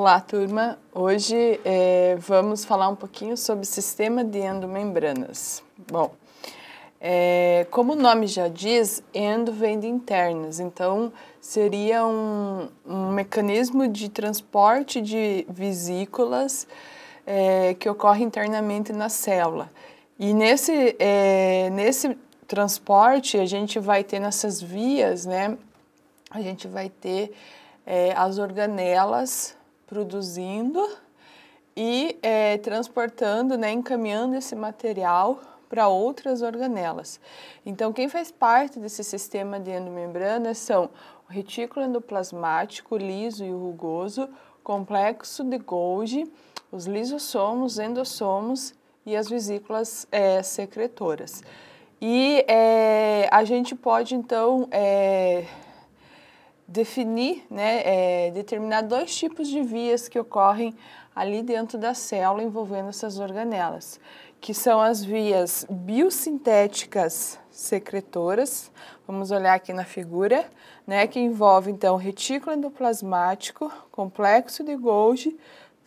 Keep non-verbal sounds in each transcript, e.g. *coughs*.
Olá, turma! Hoje é, vamos falar um pouquinho sobre sistema de endomembranas. Bom, é, como o nome já diz, endo vem de internas, então seria um, um mecanismo de transporte de vesículas é, que ocorre internamente na célula. E nesse, é, nesse transporte, a gente vai ter nessas vias, né? A gente vai ter é, as organelas produzindo e é, transportando, né, encaminhando esse material para outras organelas. Então, quem faz parte desse sistema de endomembrana são o retículo endoplasmático liso e rugoso, complexo de Golgi, os lisossomos, endossomos e as vesículas é, secretoras. E é, a gente pode, então, é, definir, né, é, determinar dois tipos de vias que ocorrem ali dentro da célula envolvendo essas organelas, que são as vias biosintéticas secretoras, vamos olhar aqui na figura, né, que envolve então retículo endoplasmático, complexo de Golgi,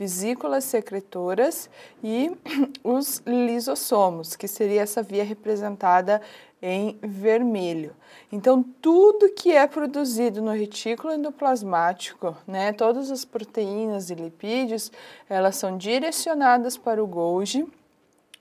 vesículas secretoras e *clears throat* os lisossomos, que seria essa via representada em vermelho. Então, tudo que é produzido no retículo endoplasmático, né, todas as proteínas e lipídios, elas são direcionadas para o Golgi.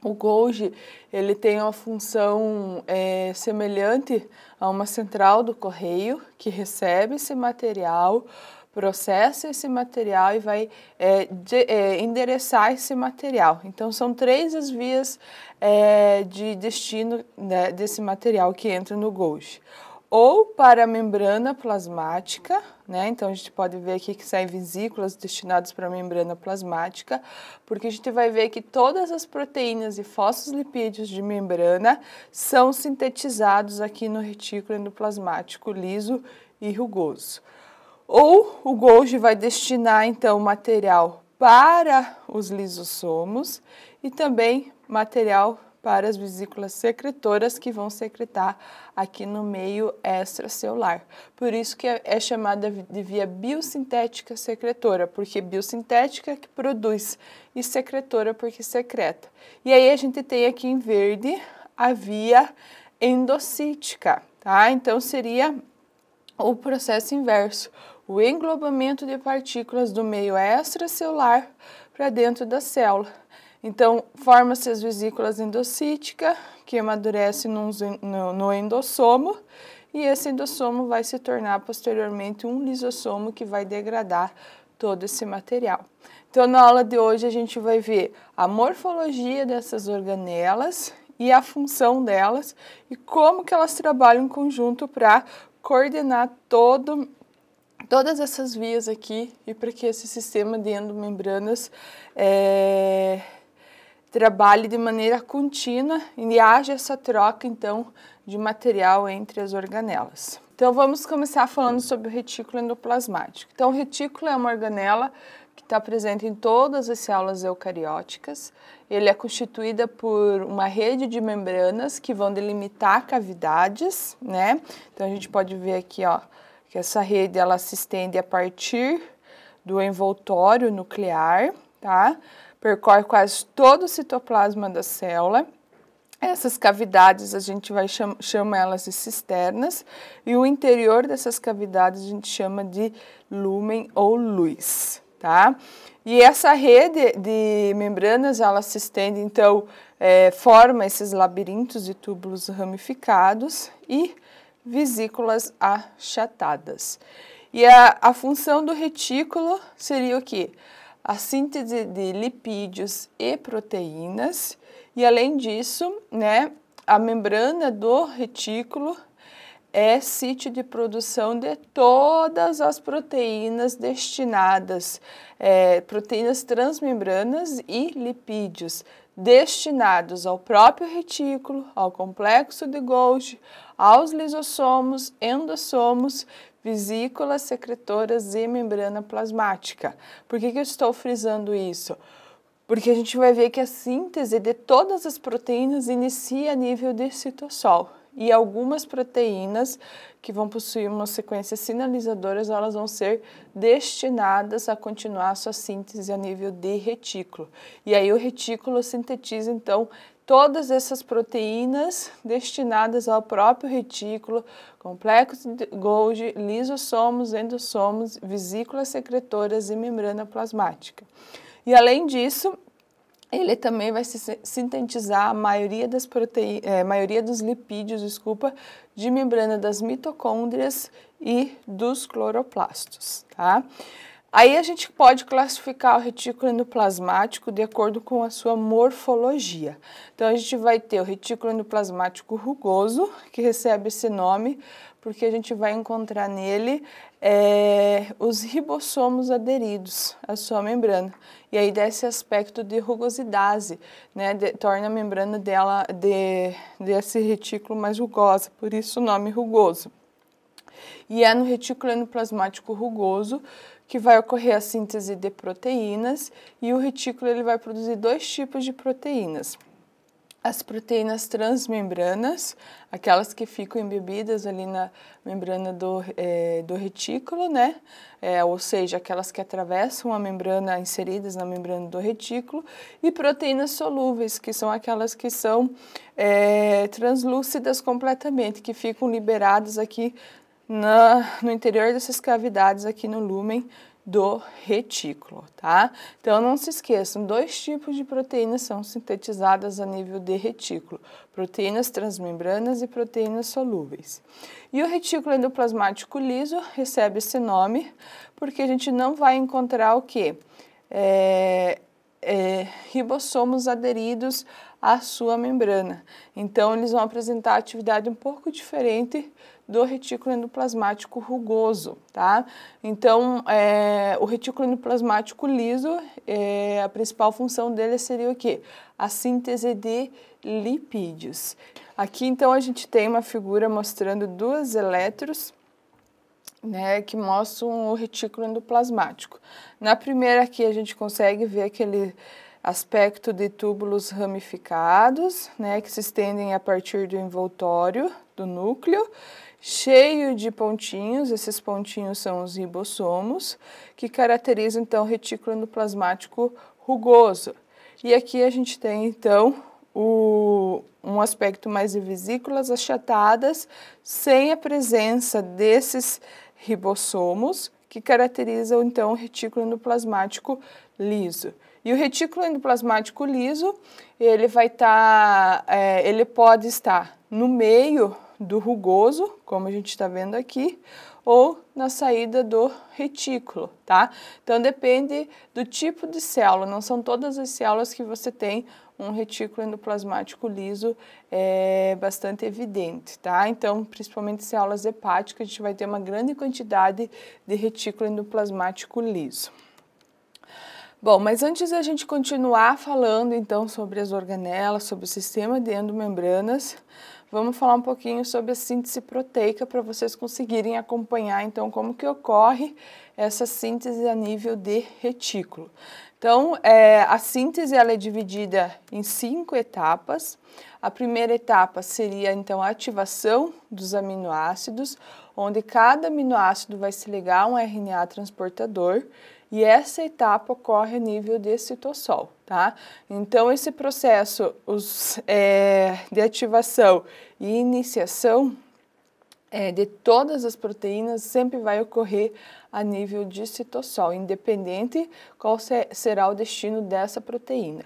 O Golgi ele tem uma função é, semelhante a uma central do correio que recebe esse material processa esse material e vai é, de, é, endereçar esse material. Então, são três as vias é, de destino né, desse material que entra no Golgi. Ou para a membrana plasmática, né? então a gente pode ver aqui que saem vesículas destinadas para a membrana plasmática, porque a gente vai ver que todas as proteínas e lipídios de membrana são sintetizados aqui no retículo endoplasmático liso e rugoso. Ou o Golgi vai destinar então material para os lisossomos e também material para as vesículas secretoras que vão secretar aqui no meio extracelular. Por isso que é, é chamada de via biosintética secretora, porque biosintética é que produz e secretora porque secreta. E aí a gente tem aqui em verde a via endocítica, tá? Então seria o processo inverso o englobamento de partículas do meio extracelular para dentro da célula. Então, forma-se as vesículas endocíticas, que amadurece no, no endossomo, e esse endossomo vai se tornar posteriormente um lisossomo que vai degradar todo esse material. Então, na aula de hoje, a gente vai ver a morfologia dessas organelas e a função delas e como que elas trabalham em conjunto para coordenar todo todas essas vias aqui e para que esse sistema de endomembranas é, trabalhe de maneira contínua e haja essa troca, então, de material entre as organelas. Então, vamos começar falando sobre o retículo endoplasmático. Então, o retículo é uma organela que está presente em todas as células eucarióticas. Ele é constituída por uma rede de membranas que vão delimitar cavidades, né? Então, a gente pode ver aqui, ó, que essa rede ela se estende a partir do envoltório nuclear, tá? Percorre quase todo o citoplasma da célula. Essas cavidades a gente vai chama, chama elas de cisternas e o interior dessas cavidades a gente chama de lumen ou luz, tá? E essa rede de membranas, ela se estende, então, é, forma esses labirintos de túbulos ramificados e vesículas achatadas. E a, a função do retículo seria o quê? A síntese de lipídios e proteínas. E além disso, né, a membrana do retículo é sítio de produção de todas as proteínas destinadas, é, proteínas transmembranas e lipídios destinados ao próprio retículo, ao complexo de Golgi, aos lisossomos, endossomos, vesículas secretoras e membrana plasmática. Por que, que eu estou frisando isso? porque a gente vai ver que a síntese de todas as proteínas inicia a nível de citossol e algumas proteínas que vão possuir uma sequência sinalizadoras, elas vão ser destinadas a continuar sua síntese a nível de retículo. E aí o retículo sintetiza então todas essas proteínas destinadas ao próprio retículo, complexo de Golgi, lisossomos, endossomos, vesículas secretoras e membrana plasmática. E além disso, ele também vai se sintetizar a maioria, das proteínas, é, maioria dos lipídios, desculpa, de membrana das mitocôndrias e dos cloroplastos, tá? Aí a gente pode classificar o retículo endoplasmático de acordo com a sua morfologia. Então a gente vai ter o retículo endoplasmático rugoso, que recebe esse nome porque a gente vai encontrar nele é, os ribossomos aderidos à sua membrana. E aí desse aspecto de rugosidade, né, de, torna a membrana dela, de, desse retículo mais rugosa, por isso o nome rugoso. E é no retículo endoplasmático rugoso que vai ocorrer a síntese de proteínas e o retículo ele vai produzir dois tipos de proteínas. As proteínas transmembranas, aquelas que ficam embebidas ali na membrana do, é, do retículo, né? É, ou seja, aquelas que atravessam a membrana, inseridas na membrana do retículo, e proteínas solúveis, que são aquelas que são é, translúcidas completamente, que ficam liberadas aqui na, no interior dessas cavidades aqui no lúmen do retículo, tá? Então não se esqueçam, dois tipos de proteínas são sintetizadas a nível de retículo, proteínas transmembranas e proteínas solúveis. E o retículo endoplasmático liso recebe esse nome porque a gente não vai encontrar o que? É, é, ribossomos aderidos à sua membrana. Então eles vão apresentar atividade um pouco diferente do retículo endoplasmático rugoso, tá? Então, é, o retículo endoplasmático liso, é, a principal função dele seria o quê? A síntese de lipídios. Aqui, então, a gente tem uma figura mostrando duas elétrons, né, que mostram o retículo endoplasmático. Na primeira aqui, a gente consegue ver aquele aspecto de túbulos ramificados, né, que se estendem a partir do envoltório do núcleo, cheio de pontinhos, esses pontinhos são os ribossomos, que caracterizam então o retículo endoplasmático rugoso. E aqui a gente tem então o, um aspecto mais de vesículas achatadas, sem a presença desses ribossomos, que caracterizam então o retículo endoplasmático liso. E o retículo endoplasmático liso, ele vai estar, tá, é, ele pode estar no meio do rugoso, como a gente está vendo aqui, ou na saída do retículo, tá? Então depende do tipo de célula, não são todas as células que você tem um retículo endoplasmático liso é bastante evidente, tá? Então, principalmente células hepáticas, a gente vai ter uma grande quantidade de retículo endoplasmático liso. Bom, mas antes da gente continuar falando então sobre as organelas, sobre o sistema de endomembranas, Vamos falar um pouquinho sobre a síntese proteica para vocês conseguirem acompanhar então como que ocorre essa síntese a nível de retículo. Então, é, a síntese ela é dividida em cinco etapas. A primeira etapa seria então a ativação dos aminoácidos, onde cada aminoácido vai se ligar a um RNA transportador e essa etapa ocorre a nível de citossol, tá? Então, esse processo os, é, de ativação e iniciação é, de todas as proteínas sempre vai ocorrer a nível de citossol, independente qual se, será o destino dessa proteína.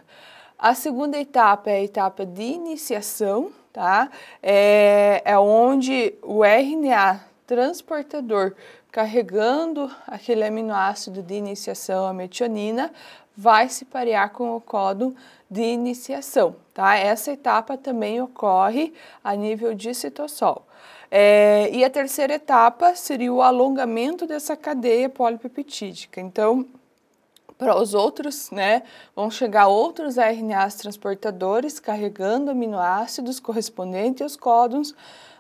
A segunda etapa é a etapa de iniciação, tá? É, é onde o RNA transportador carregando aquele aminoácido de iniciação, a metionina, vai se parear com o códon de iniciação, tá? Essa etapa também ocorre a nível de citossol. É, e a terceira etapa seria o alongamento dessa cadeia polipeptídica. Então, para os outros, né, vão chegar outros RNAs transportadores carregando aminoácidos correspondentes aos códons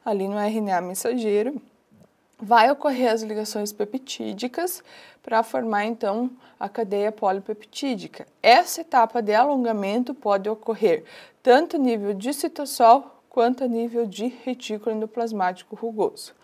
ali no RNA mensageiro vai ocorrer as ligações peptídicas para formar então a cadeia polipeptídica. Essa etapa de alongamento pode ocorrer tanto a nível de citosol quanto a nível de retículo endoplasmático rugoso.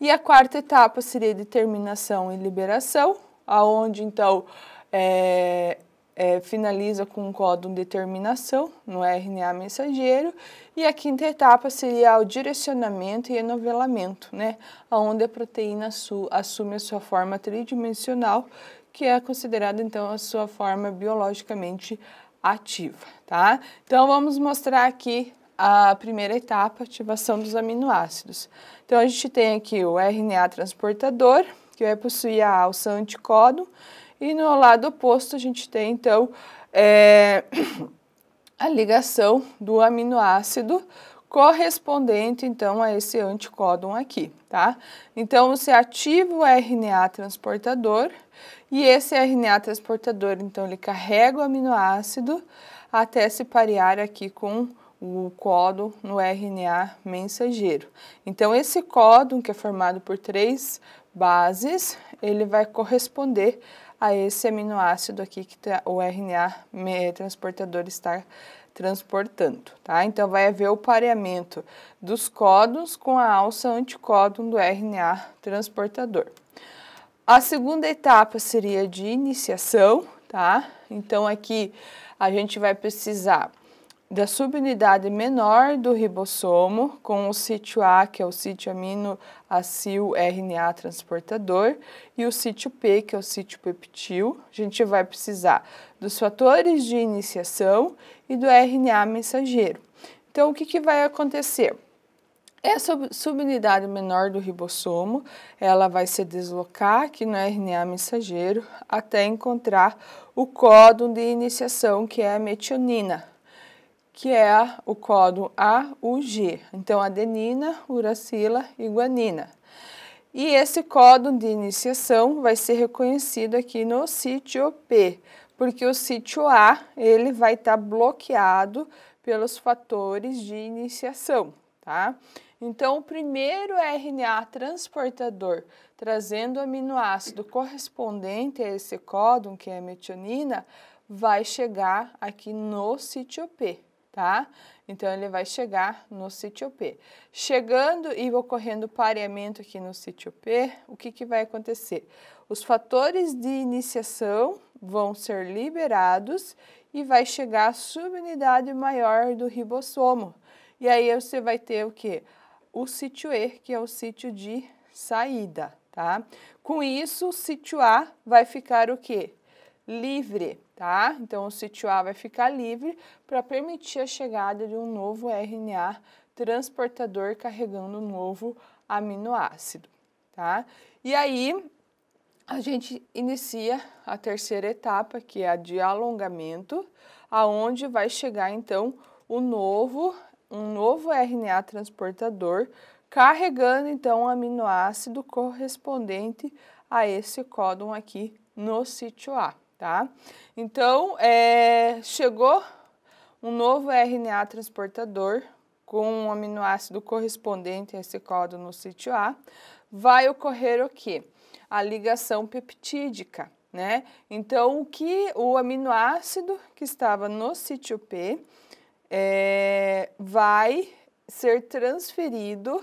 E a quarta etapa seria determinação e liberação, aonde então é, é, finaliza com um códon determinação no RNA mensageiro e a quinta etapa seria o direcionamento e enovelamento, né, onde a proteína assume a sua forma tridimensional, que é considerada então a sua forma biologicamente ativa, tá? Então vamos mostrar aqui a primeira etapa, ativação dos aminoácidos. Então a gente tem aqui o RNA transportador, que vai possuir a alça anticódon, e no lado oposto a gente tem então é, *clears throat* a ligação do aminoácido correspondente então a esse anticódon aqui, tá? Então você ativa o RNA transportador e esse RNA transportador então ele carrega o aminoácido até se parear aqui com o códon no RNA mensageiro. Então esse códon que é formado por três bases, ele vai corresponder a esse aminoácido aqui que tá, o RNA eh, transportador está transportando, tá? Então, vai haver o pareamento dos códons com a alça anticódon do RNA transportador. A segunda etapa seria de iniciação, tá? Então, aqui a gente vai precisar da subunidade menor do ribossomo com o sítio A, que é o sítio aminoacil RNA transportador, e o sítio P, que é o sítio peptil. A gente vai precisar dos fatores de iniciação e do RNA mensageiro. Então, o que, que vai acontecer? Essa subunidade menor do ribossomo, ela vai se deslocar aqui no RNA mensageiro até encontrar o códon de iniciação, que é a metionina que é o códon AUG. Então, adenina, uracila e guanina. E esse códon de iniciação vai ser reconhecido aqui no sítio P, porque o sítio A ele vai estar tá bloqueado pelos fatores de iniciação, tá? Então, o primeiro RNA transportador trazendo o aminoácido correspondente a esse códon, que é a metionina, vai chegar aqui no sítio P tá? Então, ele vai chegar no sítio P. Chegando e ocorrendo pareamento aqui no sítio P, o que, que vai acontecer? Os fatores de iniciação vão ser liberados e vai chegar a subunidade maior do ribossomo. E aí você vai ter o que? O sítio E, que é o sítio de saída, tá? Com isso, o sítio A vai ficar o que? livre, tá? Então, o sítio A vai ficar livre para permitir a chegada de um novo RNA transportador carregando um novo aminoácido, tá? E aí, a gente inicia a terceira etapa, que é a de alongamento, aonde vai chegar, então, o novo, um novo RNA transportador carregando, então, o um aminoácido correspondente a esse códon aqui no sítio A tá? Então, é, chegou um novo RNA transportador com um aminoácido correspondente a esse código no sítio A, vai ocorrer o quê? A ligação peptídica, né? Então, o que o aminoácido que estava no sítio P é, vai ser transferido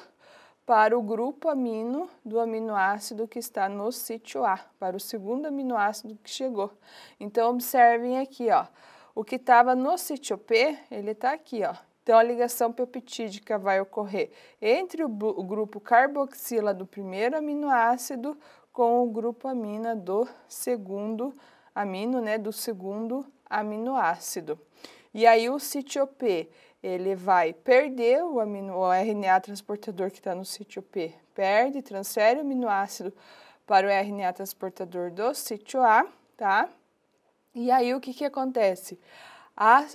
para o grupo amino do aminoácido que está no sítio A, para o segundo aminoácido que chegou. Então, observem aqui, ó, o que estava no sítio P, ele está aqui, ó. Então, a ligação peptídica vai ocorrer entre o, o grupo carboxila do primeiro aminoácido com o grupo amina do segundo amino, né, do segundo aminoácido. E aí o sítio P, ele vai perder o, amino, o RNA transportador que está no sítio P, perde, transfere o aminoácido para o RNA transportador do sítio A, tá? E aí o que, que acontece? A, uh,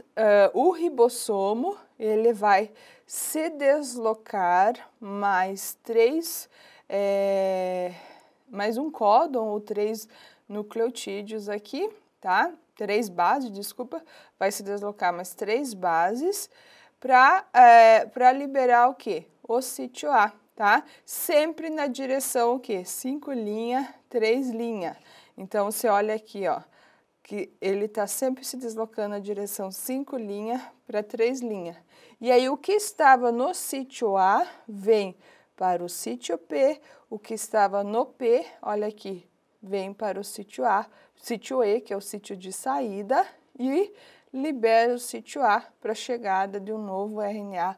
o ribossomo ele vai se deslocar mais três, é, mais um códon ou três nucleotídeos aqui, tá? Três bases, desculpa, vai se deslocar mais três bases para é, liberar o que? O sítio A, tá? Sempre na direção o que? 5 linha, 3 linha. Então, você olha aqui, ó, que ele está sempre se deslocando na direção 5 linha para 3 linha. E aí, o que estava no sítio A vem para o sítio P, o que estava no P, olha aqui, vem para o sítio A, sítio E, que é o sítio de saída, e libera o sítio A para a chegada de um novo RNA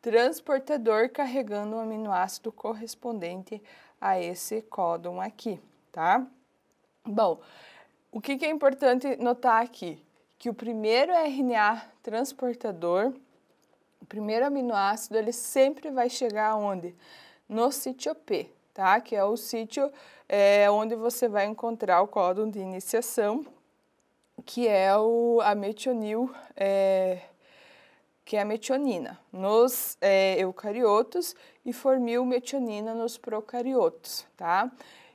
transportador carregando o aminoácido correspondente a esse códon aqui, tá? Bom, o que, que é importante notar aqui? Que o primeiro RNA transportador, o primeiro aminoácido, ele sempre vai chegar onde? No sítio P, tá? Que é o sítio é, onde você vai encontrar o códon de iniciação que é o, a metionil, é, que é a metionina, nos é, eucariotos e formil metionina nos procariotos, tá?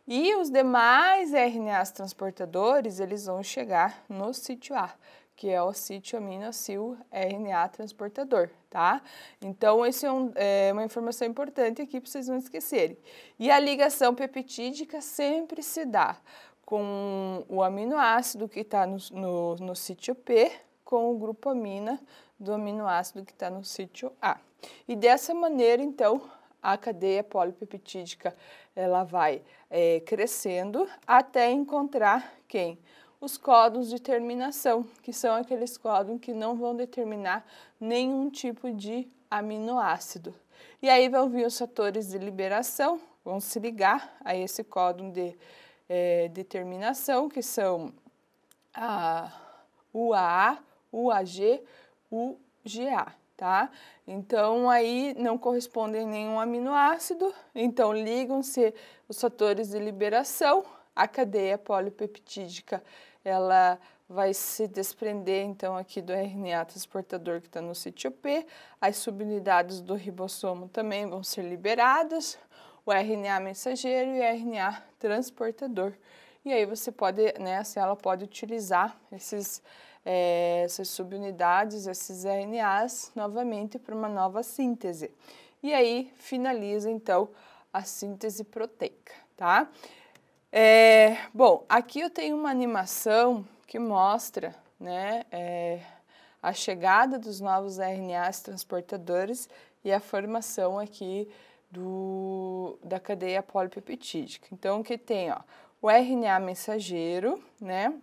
E os demais RNAs transportadores, eles vão chegar no sítio A, que é o sítio aminoacil RNA transportador, tá? Então, essa é, um, é, uma informação importante aqui para vocês não esquecerem. E a ligação peptídica sempre se dá com o aminoácido que está no, no, no sítio P com o amina do aminoácido que está no sítio A. E dessa maneira, então, a cadeia polipeptídica ela vai é, crescendo até encontrar quem? Os códons de terminação, que são aqueles códons que não vão determinar nenhum tipo de aminoácido. E aí vão vir os fatores de liberação, vão se ligar a esse códon de é, determinação, que são a UAA, UAG, UGA, tá? Então, aí não correspondem nenhum aminoácido, então ligam-se os fatores de liberação, a cadeia polipeptídica, ela vai se desprender então aqui do RNA transportador que está no sítio P, as subunidades do ribossomo também vão ser liberadas, o RNA mensageiro e RNA transportador. E aí você pode, né, assim, ela pode utilizar esses, é, essas subunidades, esses RNAs, novamente para uma nova síntese. E aí finaliza, então, a síntese proteica, tá? É, bom, aqui eu tenho uma animação que mostra, né, é, a chegada dos novos RNAs transportadores e a formação aqui do, da cadeia polipeptídica. Então, que tem ó, o RNA mensageiro, né?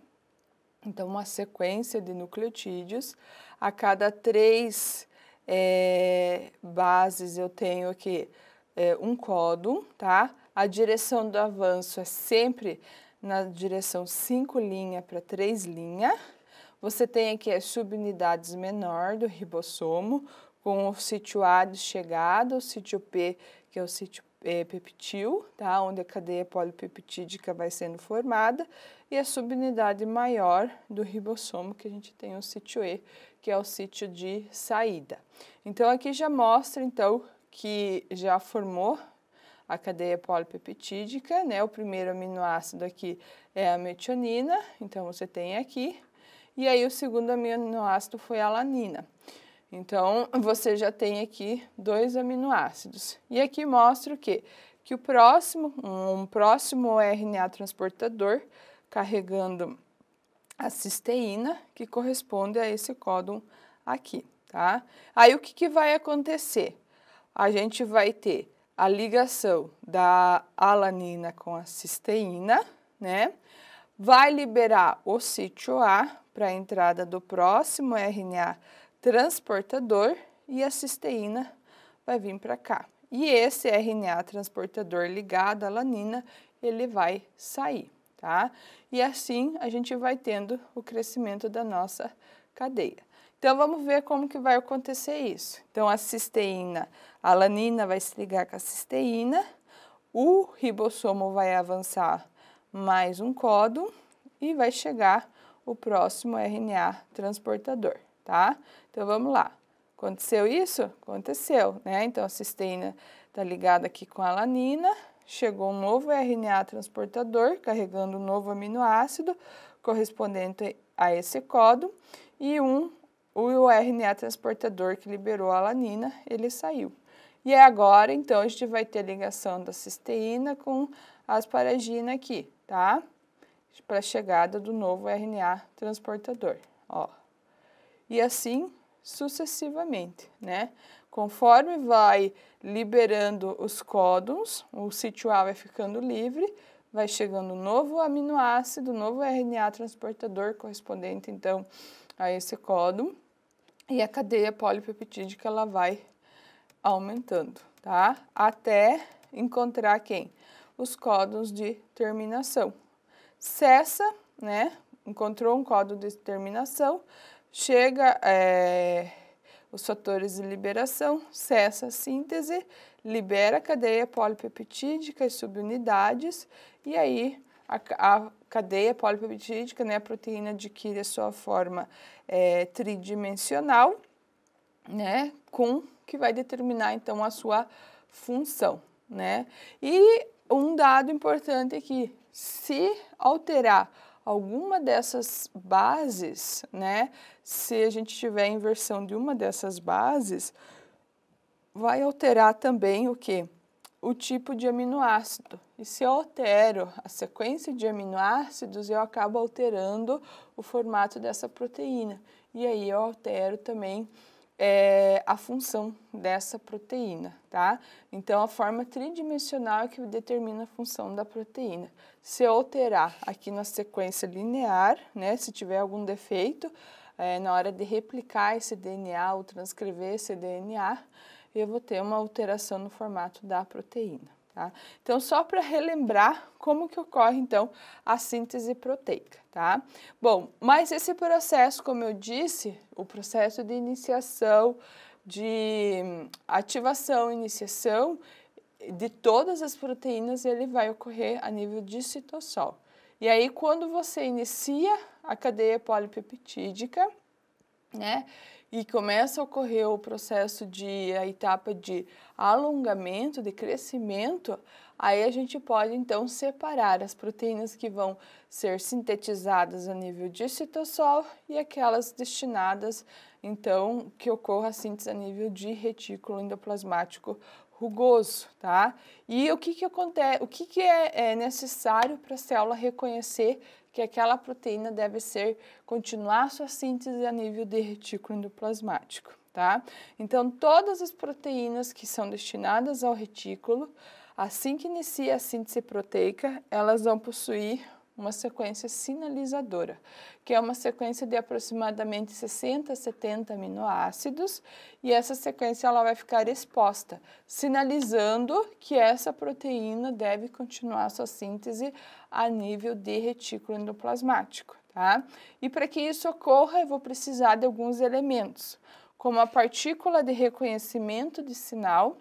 Então, uma sequência de nucleotídeos. A cada três é, bases eu tenho aqui é, um códon, tá? A direção do avanço é sempre na direção 5 linha para 3 linha. Você tem aqui as subunidades menor do ribossomo, com o sítio A de chegada, o sítio P, que é o sítio é, peptil, tá? onde a cadeia polipeptídica vai sendo formada, e a subunidade maior do ribossomo, que a gente tem o sítio E, que é o sítio de saída. Então, aqui já mostra, então, que já formou a cadeia polipeptídica, né? O primeiro aminoácido aqui é a metionina, então você tem aqui, e aí o segundo aminoácido foi a alanina. Então, você já tem aqui dois aminoácidos. E aqui mostra o quê? Que o próximo, um próximo RNA transportador, carregando a cisteína, que corresponde a esse códon aqui, tá? Aí, o que, que vai acontecer? A gente vai ter a ligação da alanina com a cisteína, né? Vai liberar o sítio A para a entrada do próximo RNA transportador, transportador e a cisteína vai vir para cá. E esse RNA transportador ligado à lanina, ele vai sair, tá? E assim a gente vai tendo o crescimento da nossa cadeia. Então vamos ver como que vai acontecer isso. Então a cisteína, a lanina vai se ligar com a cisteína, o ribossomo vai avançar mais um códon e vai chegar o próximo RNA transportador tá? Então vamos lá. Aconteceu isso? Aconteceu, né? Então a cisteína está ligada aqui com a alanina, chegou um novo RNA transportador carregando um novo aminoácido correspondente a esse códon e um o RNA transportador que liberou a alanina, ele saiu. E é agora, então, a gente vai ter ligação da cisteína com a asparagina aqui, tá? Para a chegada do novo RNA transportador, ó e assim sucessivamente, né? Conforme vai liberando os códons, o sítio A vai ficando livre, vai chegando novo aminoácido, novo RNA transportador correspondente então a esse códon e a cadeia polipeptídica ela vai aumentando, tá? Até encontrar quem? Os códons de terminação. Cessa, né? Encontrou um códon de terminação, chega é, os fatores de liberação, cessa a síntese, libera a cadeia polipeptídica e subunidades, e aí a, a cadeia polipeptídica, né, a proteína adquire a sua forma é, tridimensional, né, com que vai determinar então a sua função, né? E um dado importante é que se alterar alguma dessas bases, né? Se a gente tiver inversão de uma dessas bases, vai alterar também o que? O tipo de aminoácido. E se eu altero a sequência de aminoácidos, eu acabo alterando o formato dessa proteína. E aí eu altero também é, a função dessa proteína, tá? Então, a forma tridimensional é que determina a função da proteína. Se alterar aqui na sequência linear, né, se tiver algum defeito, é, na hora de replicar esse DNA ou transcrever esse DNA, eu vou ter uma alteração no formato da proteína. Tá? Então, só para relembrar como que ocorre, então, a síntese proteica, tá? Bom, mas esse processo, como eu disse, o processo de iniciação, de ativação, iniciação de todas as proteínas, ele vai ocorrer a nível de citossol. E aí, quando você inicia a cadeia polipeptídica, né, e começa a ocorrer o processo de a etapa de alongamento, de crescimento, aí a gente pode então separar as proteínas que vão ser sintetizadas a nível de citossol e aquelas destinadas então que ocorra a síntese a nível de retículo endoplasmático rugoso, tá? E o que que acontece, o que que é, é necessário para a célula reconhecer que aquela proteína deve ser continuar sua síntese a nível de retículo endoplasmático, tá? Então, todas as proteínas que são destinadas ao retículo, assim que inicia a síntese proteica, elas vão possuir uma sequência sinalizadora, que é uma sequência de aproximadamente 60 a 70 aminoácidos, e essa sequência ela vai ficar exposta, sinalizando que essa proteína deve continuar sua síntese a nível de retículo endoplasmático, tá? E para que isso ocorra, eu vou precisar de alguns elementos, como a partícula de reconhecimento de sinal,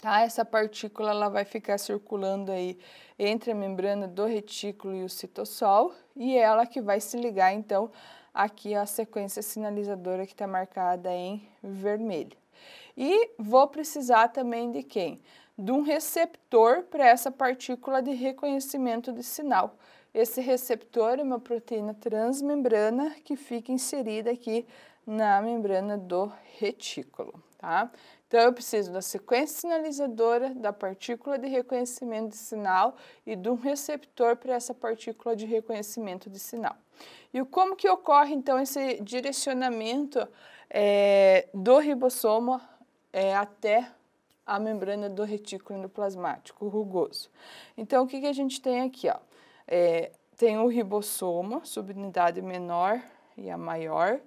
Tá? Essa partícula ela vai ficar circulando aí entre a membrana do retículo e o citosol e é ela que vai se ligar então aqui à sequência sinalizadora que está marcada em vermelho. E vou precisar também de quem? De um receptor para essa partícula de reconhecimento de sinal. Esse receptor é uma proteína transmembrana que fica inserida aqui na membrana do retículo, tá? Então, eu preciso da sequência sinalizadora, da partícula de reconhecimento de sinal e de um receptor para essa partícula de reconhecimento de sinal. E como que ocorre, então, esse direcionamento é, do ribossomo é, até a membrana do retículo endoplasmático rugoso? Então, o que, que a gente tem aqui? Ó? É, tem o ribossomo, subunidade menor e a maior,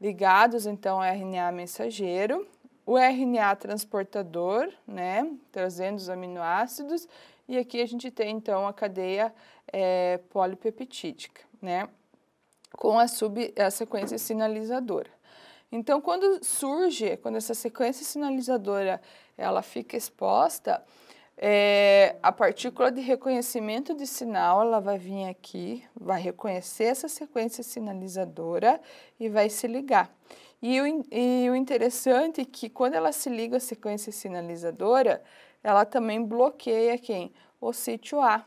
ligados, então, ao RNA mensageiro, o RNA transportador, né, trazendo os aminoácidos, e aqui a gente tem então a cadeia é, polipeptídica, né, com a, sub, a sequência sinalizadora. Então, quando surge, quando essa sequência sinalizadora ela fica exposta, é, a partícula de reconhecimento de sinal, ela vai vir aqui, vai reconhecer essa sequência sinalizadora e vai se ligar. E o, e o interessante é que quando ela se liga à sequência sinalizadora, ela também bloqueia quem? O sítio A.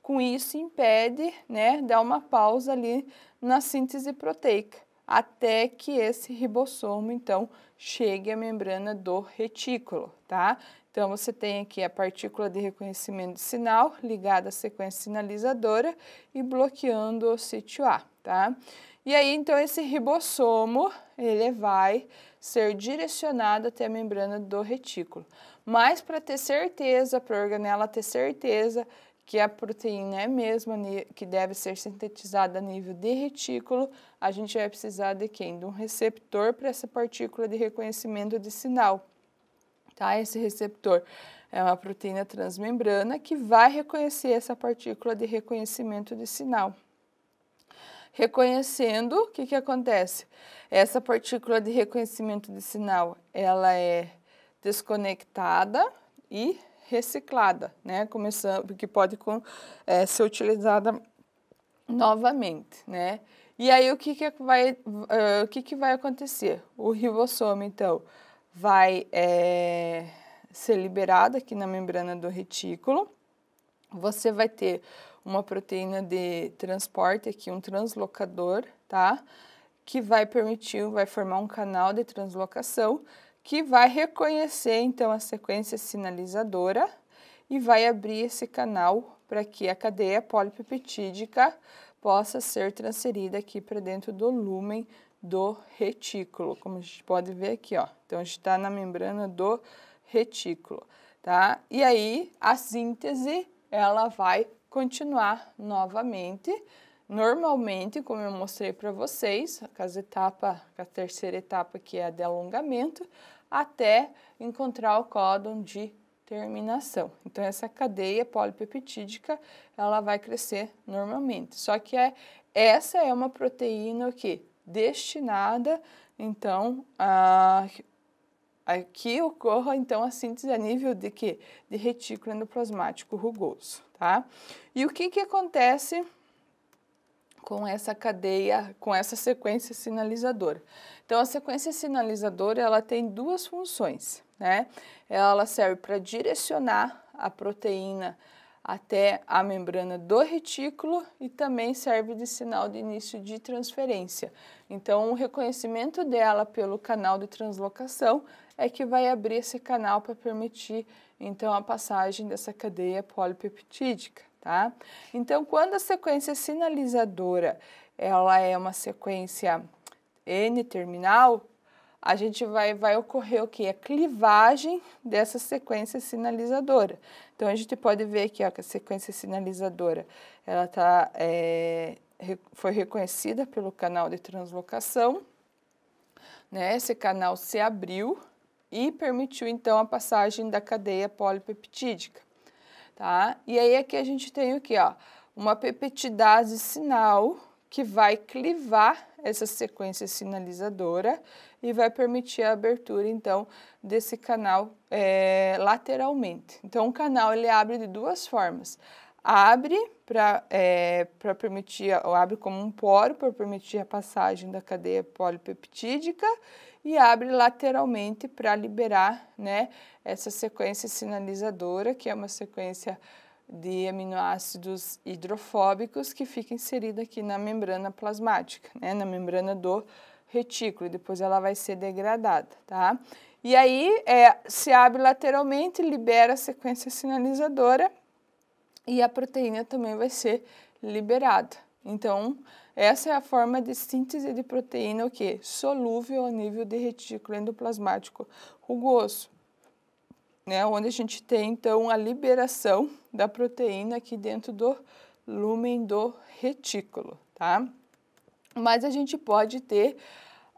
Com isso impede, né, dá uma pausa ali na síntese proteica, até que esse ribossomo então chegue à membrana do retículo, tá? Então você tem aqui a partícula de reconhecimento de sinal ligada à sequência sinalizadora e bloqueando o sítio A, tá? E aí, então, esse ribossomo, ele vai ser direcionado até a membrana do retículo. Mas para ter certeza, para a organela ter certeza que a proteína é a mesma, que deve ser sintetizada a nível de retículo, a gente vai precisar de quem? De um receptor para essa partícula de reconhecimento de sinal. Tá? Esse receptor é uma proteína transmembrana que vai reconhecer essa partícula de reconhecimento de sinal reconhecendo, o que, que acontece? Essa partícula de reconhecimento de sinal, ela é desconectada e reciclada, né? Começando, que pode com, é, ser utilizada novamente, né? E aí o que, que vai, uh, o que, que vai acontecer? O ribossomo, então, vai é, ser liberado aqui na membrana do retículo. Você vai ter uma proteína de transporte aqui, um translocador, tá? Que vai permitir, vai formar um canal de translocação que vai reconhecer então a sequência sinalizadora e vai abrir esse canal para que a cadeia polipeptídica possa ser transferida aqui para dentro do lumen do retículo, como a gente pode ver aqui, ó. Então, a gente está na membrana do retículo, tá? E aí, a síntese, ela vai continuar novamente, normalmente, como eu mostrei para vocês, com, as etapa, a terceira etapa, que é a de alongamento, até encontrar o códon de terminação. Então, essa cadeia polipeptídica, ela vai crescer normalmente. Só que é, essa é uma proteína que destinada, então, a Aqui ocorra, então, a síntese a nível de que De retículo endoplasmático rugoso, tá? E o que que acontece com essa cadeia, com essa sequência sinalizadora? Então, a sequência sinalizadora, ela tem duas funções, né? Ela serve para direcionar a proteína até a membrana do retículo e também serve de sinal de início de transferência. Então, o reconhecimento dela pelo canal de translocação é que vai abrir esse canal para permitir, então, a passagem dessa cadeia polipeptídica, tá? Então, quando a sequência sinalizadora, ela é uma sequência N-terminal, a gente vai, vai ocorrer o que? A clivagem dessa sequência sinalizadora. Então, a gente pode ver aqui ó, que a sequência sinalizadora ela tá, é, foi reconhecida pelo canal de translocação, né? esse canal se abriu, e permitiu então a passagem da cadeia polipeptídica. Tá? E aí aqui a gente tem o que? Ó, uma peptidase sinal que vai clivar essa sequência sinalizadora e vai permitir a abertura, então, desse canal é, lateralmente. Então, o canal ele abre de duas formas. Abre para é, permitir, ou abre como um poro para permitir a passagem da cadeia polipeptídica e abre lateralmente para liberar né, essa sequência sinalizadora, que é uma sequência de aminoácidos hidrofóbicos que fica inserida aqui na membrana plasmática, né, na membrana do retículo, e depois ela vai ser degradada, tá? E aí é, se abre lateralmente, libera a sequência sinalizadora e a proteína também vai ser liberada. Então, essa é a forma de síntese de proteína o que solúvel ao nível de retículo endoplasmático rugoso, né, onde a gente tem então a liberação da proteína aqui dentro do lumen do retículo, tá? Mas a gente pode ter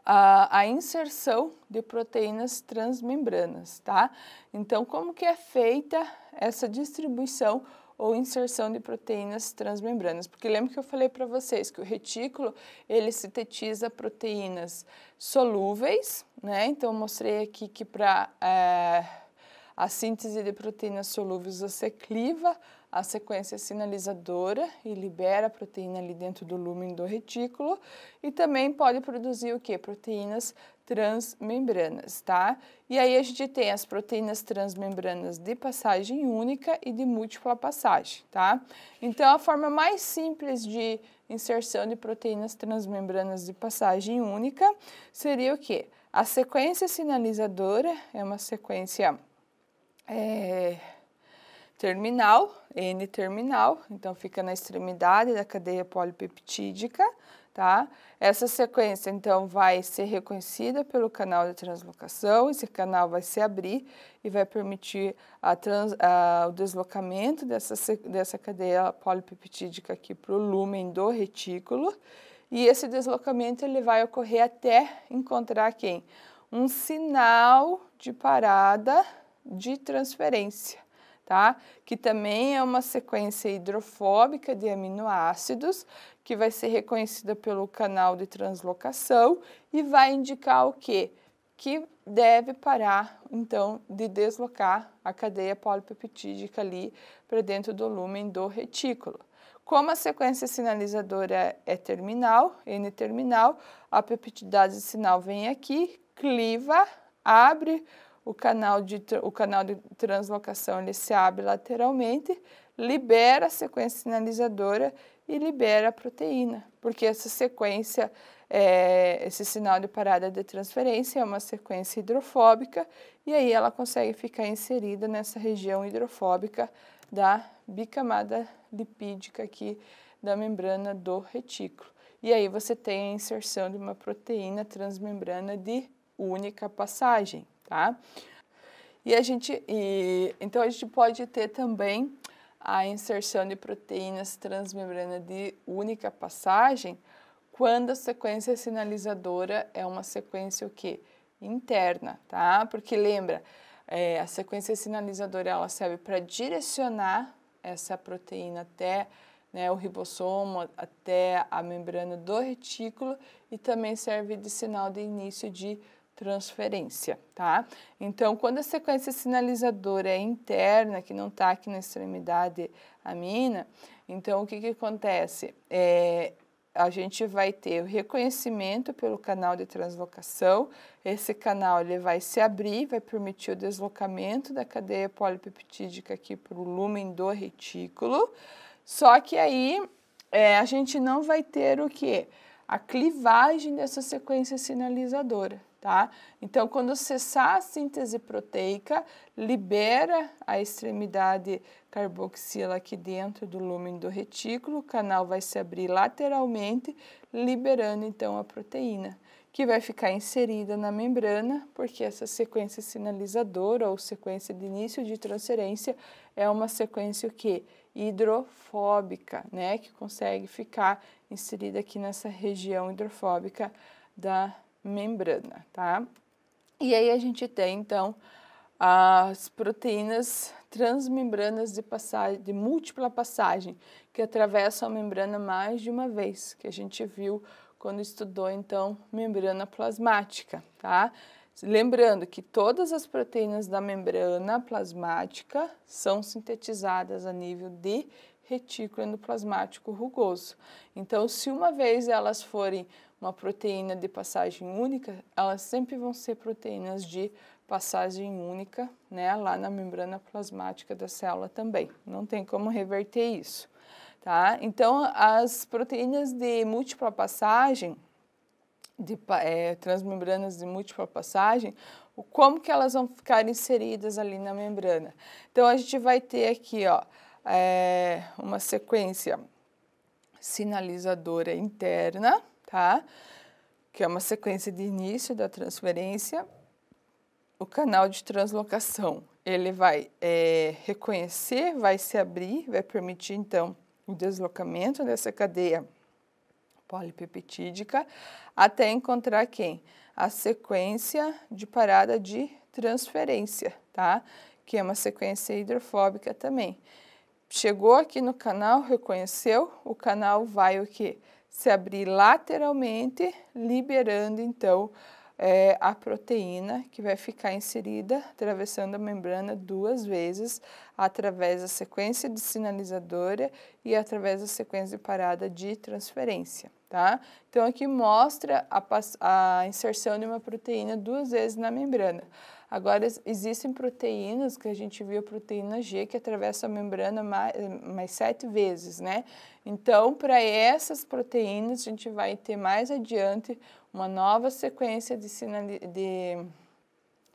a, a, inserção de proteínas transmembranas, tá? Então, como que é feita essa distribuição ou inserção de proteínas transmembranas. Porque lembra que eu falei para vocês que o retículo, ele sintetiza proteínas solúveis, né? Então, eu mostrei aqui que para é, eh, a síntese de proteínas solúveis você cliva a sequência é sinalizadora e libera a proteína ali dentro do lúmen do retículo e também pode produzir o que? Proteínas transmembranas, tá? E aí a gente tem as proteínas transmembranas de passagem única e de múltipla passagem, tá? Então a forma mais simples de inserção de proteínas transmembranas de passagem única seria o que? A sequência sinalizadora é uma sequência é, terminal, N-terminal, então fica na extremidade da cadeia polipeptídica, tá? Essa sequência, então, vai ser reconhecida pelo canal de translocação, esse canal vai se abrir e vai permitir a trans, a, o deslocamento dessa, dessa cadeia polipeptídica aqui para o lumen do retículo, e esse deslocamento ele vai ocorrer até encontrar quem? Um sinal de parada de transferência tá? Que também é uma sequência hidrofóbica de aminoácidos, que vai ser reconhecida pelo canal de translocação e vai indicar o quê? Que deve parar, então, de deslocar a cadeia polipeptídica ali para dentro do lumen do retículo. Como a sequência sinalizadora é terminal, N-terminal, a peptidase de sinal vem aqui, cliva, abre o canal de, o canal de translocação ele se abre lateralmente, libera a sequência sinalizadora e libera a proteína, porque essa sequência, é, esse sinal de parada de transferência é uma sequência hidrofóbica e aí ela consegue ficar inserida nessa região hidrofóbica da bicamada lipídica aqui da membrana do retículo. E aí você tem a inserção de uma proteína transmembrana de única passagem tá? E a gente, e, então a gente pode ter também a inserção de proteínas transmembrana de única passagem quando a sequência sinalizadora é uma sequência o quê? interna, tá? Porque lembra, é, a sequência sinalizadora ela serve para direcionar essa proteína até né, o ribossomo, até a membrana do retículo e também serve de sinal de início de transferência, tá? Então, quando a sequência sinalizadora é interna, que não está aqui na extremidade amina, então o que, que acontece? É, a gente vai ter o reconhecimento pelo canal de translocação, esse canal ele vai se abrir, vai permitir o deslocamento da cadeia polipeptídica aqui para o lumen do retículo, só que aí é, a gente não vai ter o que? A clivagem dessa sequência sinalizadora tá? Então, quando cessar a síntese proteica, libera a extremidade carboxila aqui dentro do lúmen do retículo, o canal vai se abrir lateralmente, liberando então a proteína, que vai ficar inserida na membrana, porque essa sequência sinalizadora ou sequência de início de transferência é uma sequência o quê? hidrofóbica, né, que consegue ficar inserida aqui nessa região hidrofóbica da membrana, tá? E aí a gente tem então as proteínas transmembranas de passagem, de múltipla passagem, que atravessam a membrana mais de uma vez, que a gente viu quando estudou então membrana plasmática, tá? Lembrando que todas as proteínas da membrana plasmática são sintetizadas a nível de retículo endoplasmático rugoso. Então, se uma vez elas forem uma proteína de passagem única, elas sempre vão ser proteínas de passagem única, né, lá na membrana plasmática da célula também. Não tem como reverter isso, tá? Então, as proteínas de múltipla passagem, de é, transmembranas de múltipla passagem, como que elas vão ficar inseridas ali na membrana? Então, a gente vai ter aqui, ó, é, uma sequência sinalizadora interna, tá? Que é uma sequência de início da transferência. O canal de translocação, ele vai é, reconhecer, vai se abrir, vai permitir, então, o deslocamento dessa cadeia polipeptídica até encontrar quem? A sequência de parada de transferência, tá? Que é uma sequência hidrofóbica também. Chegou aqui no canal, reconheceu, o canal vai o que? se abrir lateralmente, liberando então é, a proteína que vai ficar inserida atravessando a membrana duas vezes, através da sequência de sinalizadora e através da sequência de parada de transferência. Tá? Então aqui mostra a, a inserção de uma proteína duas vezes na membrana. Agora, existem proteínas que a gente viu, a proteína G, que atravessa a membrana mais, mais sete vezes, né? Então, para essas proteínas, a gente vai ter mais adiante uma nova sequência de, de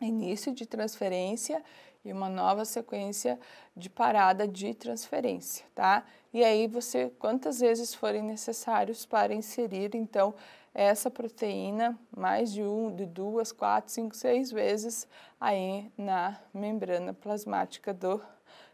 início de transferência e uma nova sequência de parada de transferência, tá? E aí você, quantas vezes forem necessários para inserir, então, essa proteína mais de, um, de duas, quatro, cinco, seis vezes aí na membrana plasmática do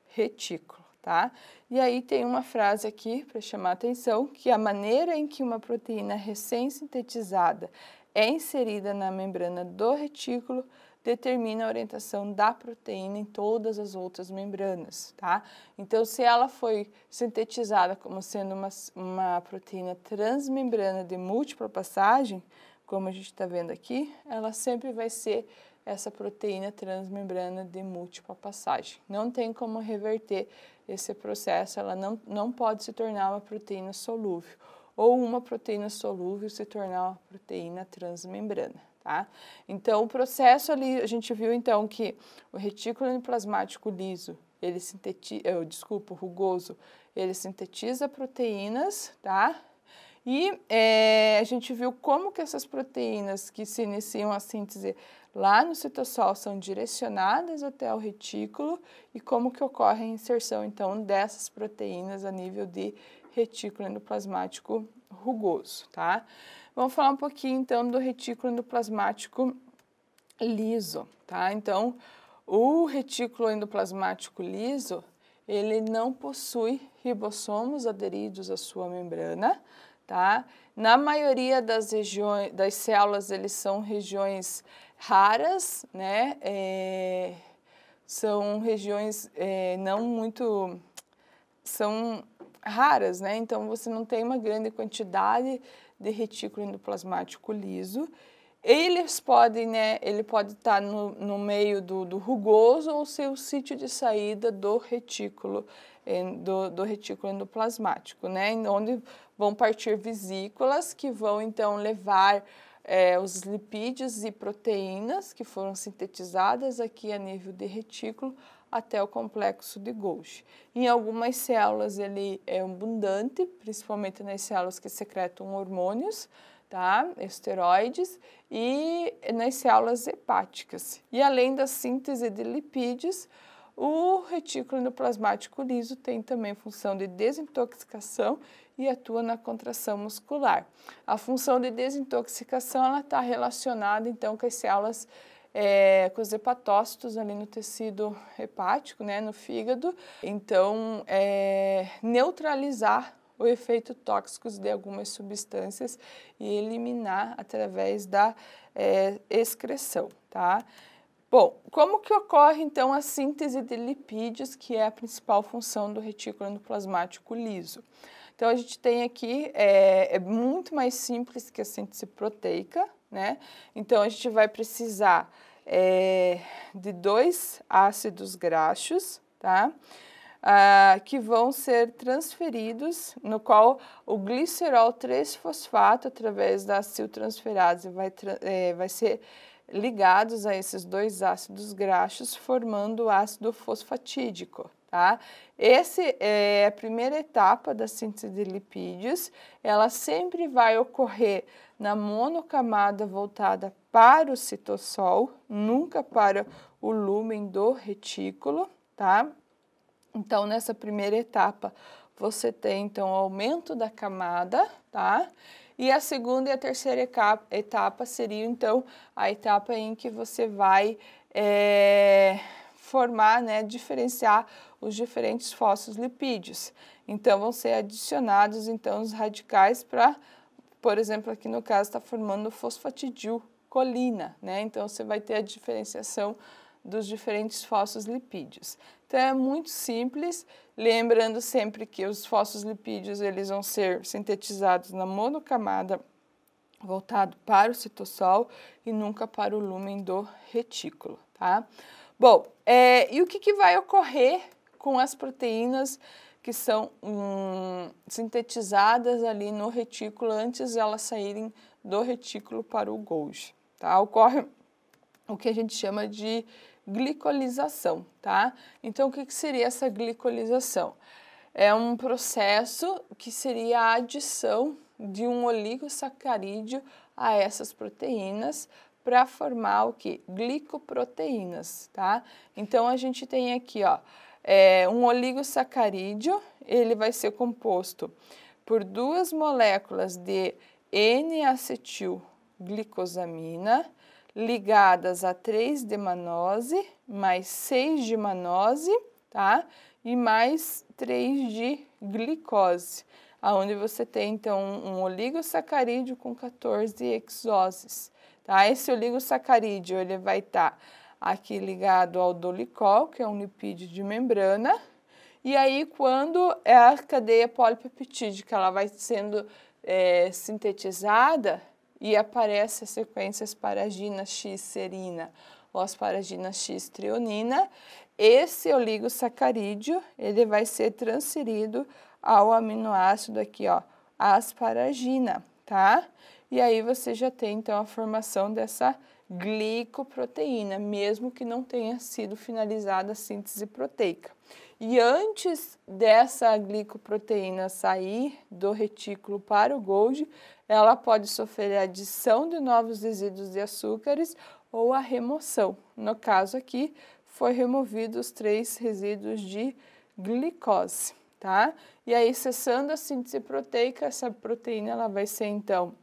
retículo, tá? E aí tem uma frase aqui para chamar atenção, que a maneira em que uma proteína recém-sintetizada é inserida na membrana do retículo determina a orientação da proteína em todas as outras membranas, tá? Então, se ela foi sintetizada como sendo uma, uma proteína transmembrana de múltipla passagem, como a gente está vendo aqui, ela sempre vai ser essa proteína transmembrana de múltipla passagem. Não tem como reverter esse processo, ela não, não pode se tornar uma proteína solúvel, ou uma proteína solúvel se tornar uma proteína transmembrana. Tá? Então, o processo ali, a gente viu então que o retículo endoplasmático liso, ele sintetiza, eu, desculpa, rugoso, ele sintetiza proteínas, tá? E é, a gente viu como que essas proteínas que se iniciam a síntese lá no citossol são direcionadas até o retículo e como que ocorre a inserção, então, dessas proteínas a nível de retículo endoplasmático rugoso, tá? Vamos falar um pouquinho então do retículo endoplasmático liso, tá? Então, o retículo endoplasmático liso, ele não possui ribossomos aderidos à sua membrana, tá? Na maioria das regiões, das células, eles são regiões raras, né? É, são regiões é, não muito, são raras, né? Então você não tem uma grande quantidade de retículo endoplasmático liso. Eles podem, né, ele pode estar tá no, no meio do, do, rugoso ou ser o sítio de saída do retículo, eh, do, do retículo endoplasmático, né, onde vão partir vesículas que vão então levar é, os lipídios e proteínas que foram sintetizadas aqui a nível de retículo até o complexo de Golgi. Em algumas células ele é abundante, principalmente nas células que secretam hormônios, tá? esteroides, e nas células hepáticas. E além da síntese de lipídios, o retículo endoplasmático liso tem também função de desintoxicação e atua na contração muscular. A função de desintoxicação está relacionada então com as células é, com os hepatócitos ali no tecido hepático, né, no fígado. Então, é, neutralizar o efeito tóxico de algumas substâncias e eliminar através da é, excreção, tá? Bom, como que ocorre então a síntese de lipídios, que é a principal função do retículo endoplasmático liso? Então a gente tem aqui, é, é muito mais simples que a síntese proteica, né? Então a gente vai precisar é, de dois ácidos graxos, tá? Ah, que vão ser transferidos, no qual o glicerol 3-fosfato, através da aciltransferase, vai, é, vai ser ligados a esses dois ácidos graxos, formando o ácido fosfatídico. Tá? Essa é eh, a primeira etapa da síntese de lipídios, ela sempre vai ocorrer na monocamada voltada para o citossol, nunca para o lumen do retículo, tá? Então, nessa primeira etapa, você tem, então, o aumento da camada, tá? E a segunda e a terceira etapa seria, então, a etapa em que você vai é, formar, né, diferenciar os diferentes fósforos lipídios. Então, vão ser adicionados, então, os radicais para por exemplo, aqui no caso está formando fosfatidilcolina, né? Então você vai ter a diferenciação dos diferentes fósforos lipídios. Então é muito simples, lembrando sempre que os fósforos lipídios eles vão ser sintetizados na monocamada voltado para o citossol e nunca para o lúmen do retículo, tá? Bom, é, e o que, que vai ocorrer com as proteínas que são hum, sintetizadas ali no retículo antes de elas saírem do retículo para o Golgi. Tá? Ocorre o que a gente chama de glicolização, tá? Então, o que, que seria essa glicolização? É um processo que seria a adição de um oligosacarídeo a essas proteínas para formar o que? Glicoproteínas, tá? Então, a gente tem aqui, ó, é, um oligosacarídeo, ele vai ser composto por duas moléculas de N-acetilglicosamina ligadas a 3 manose mais 6 manose tá? E mais 3 de glicose, aonde você tem então um oligosacarídeo com 14 exoses, tá? Esse oligosacarídeo ele vai estar tá aqui ligado ao dolicol, que é um lipídio de membrana. E aí, quando é a cadeia polipeptídica ela vai sendo é, sintetizada e aparece as sequências paragina X serina ou as X trionina, esse oligosacarídeo ele vai ser transferido ao aminoácido aqui, ó, asparagina, tá? E aí você já tem então a formação dessa glicoproteína, mesmo que não tenha sido finalizada a síntese proteica. E antes dessa glicoproteína sair do retículo para o Golgi, ela pode sofrer a adição de novos resíduos de açúcares ou a remoção. No caso aqui, foi removido os três resíduos de glicose, tá? E aí, cessando a síntese proteica, essa proteína ela vai ser, então,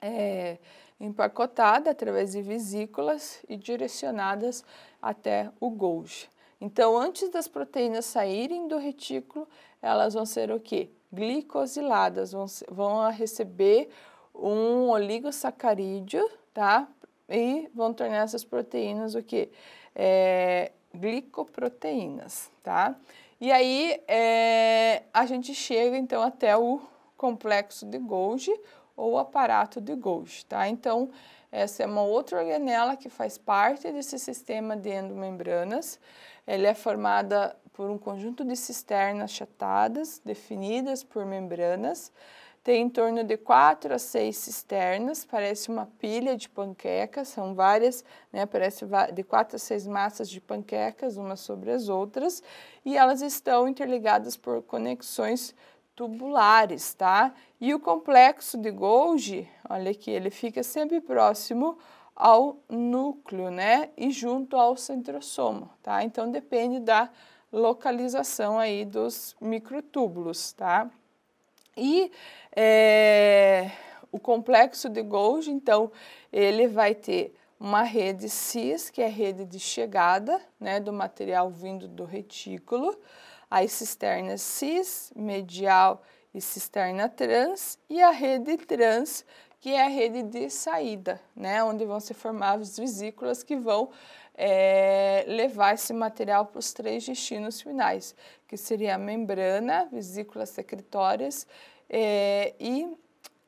é, empacotada através de vesículas e direcionadas até o Golgi. Então, antes das proteínas saírem do retículo, elas vão ser o quê? Glicosiladas, vão, vão receber um oligosacarídeo, tá? E vão tornar essas proteínas o quê? É, glicoproteínas, tá? E aí é, a gente chega então até o complexo de Golgi, ou aparato de Golgi, tá? Então, essa é uma outra organela que faz parte desse sistema de endomembranas. Ela é formada por um conjunto de cisternas chatadas, definidas por membranas. Tem em torno de quatro a seis cisternas, parece uma pilha de panquecas, são várias, né, parece de quatro a seis massas de panquecas, umas sobre as outras, e elas estão interligadas por conexões tubulares, tá? E o complexo de Golgi, olha aqui, ele fica sempre próximo ao núcleo, né? E junto ao centrosomo, tá? Então depende da localização aí dos microtúbulos, tá? E é, o complexo de Golgi, então, ele vai ter uma rede cis, que é a rede de chegada né, do material vindo do retículo, as cisternas cis, medial e cisterna trans, e a rede trans, que é a rede de saída, né, onde vão se formar as vesículas que vão é, levar esse material para os três destinos finais, que seria a membrana, vesículas secretórias é, e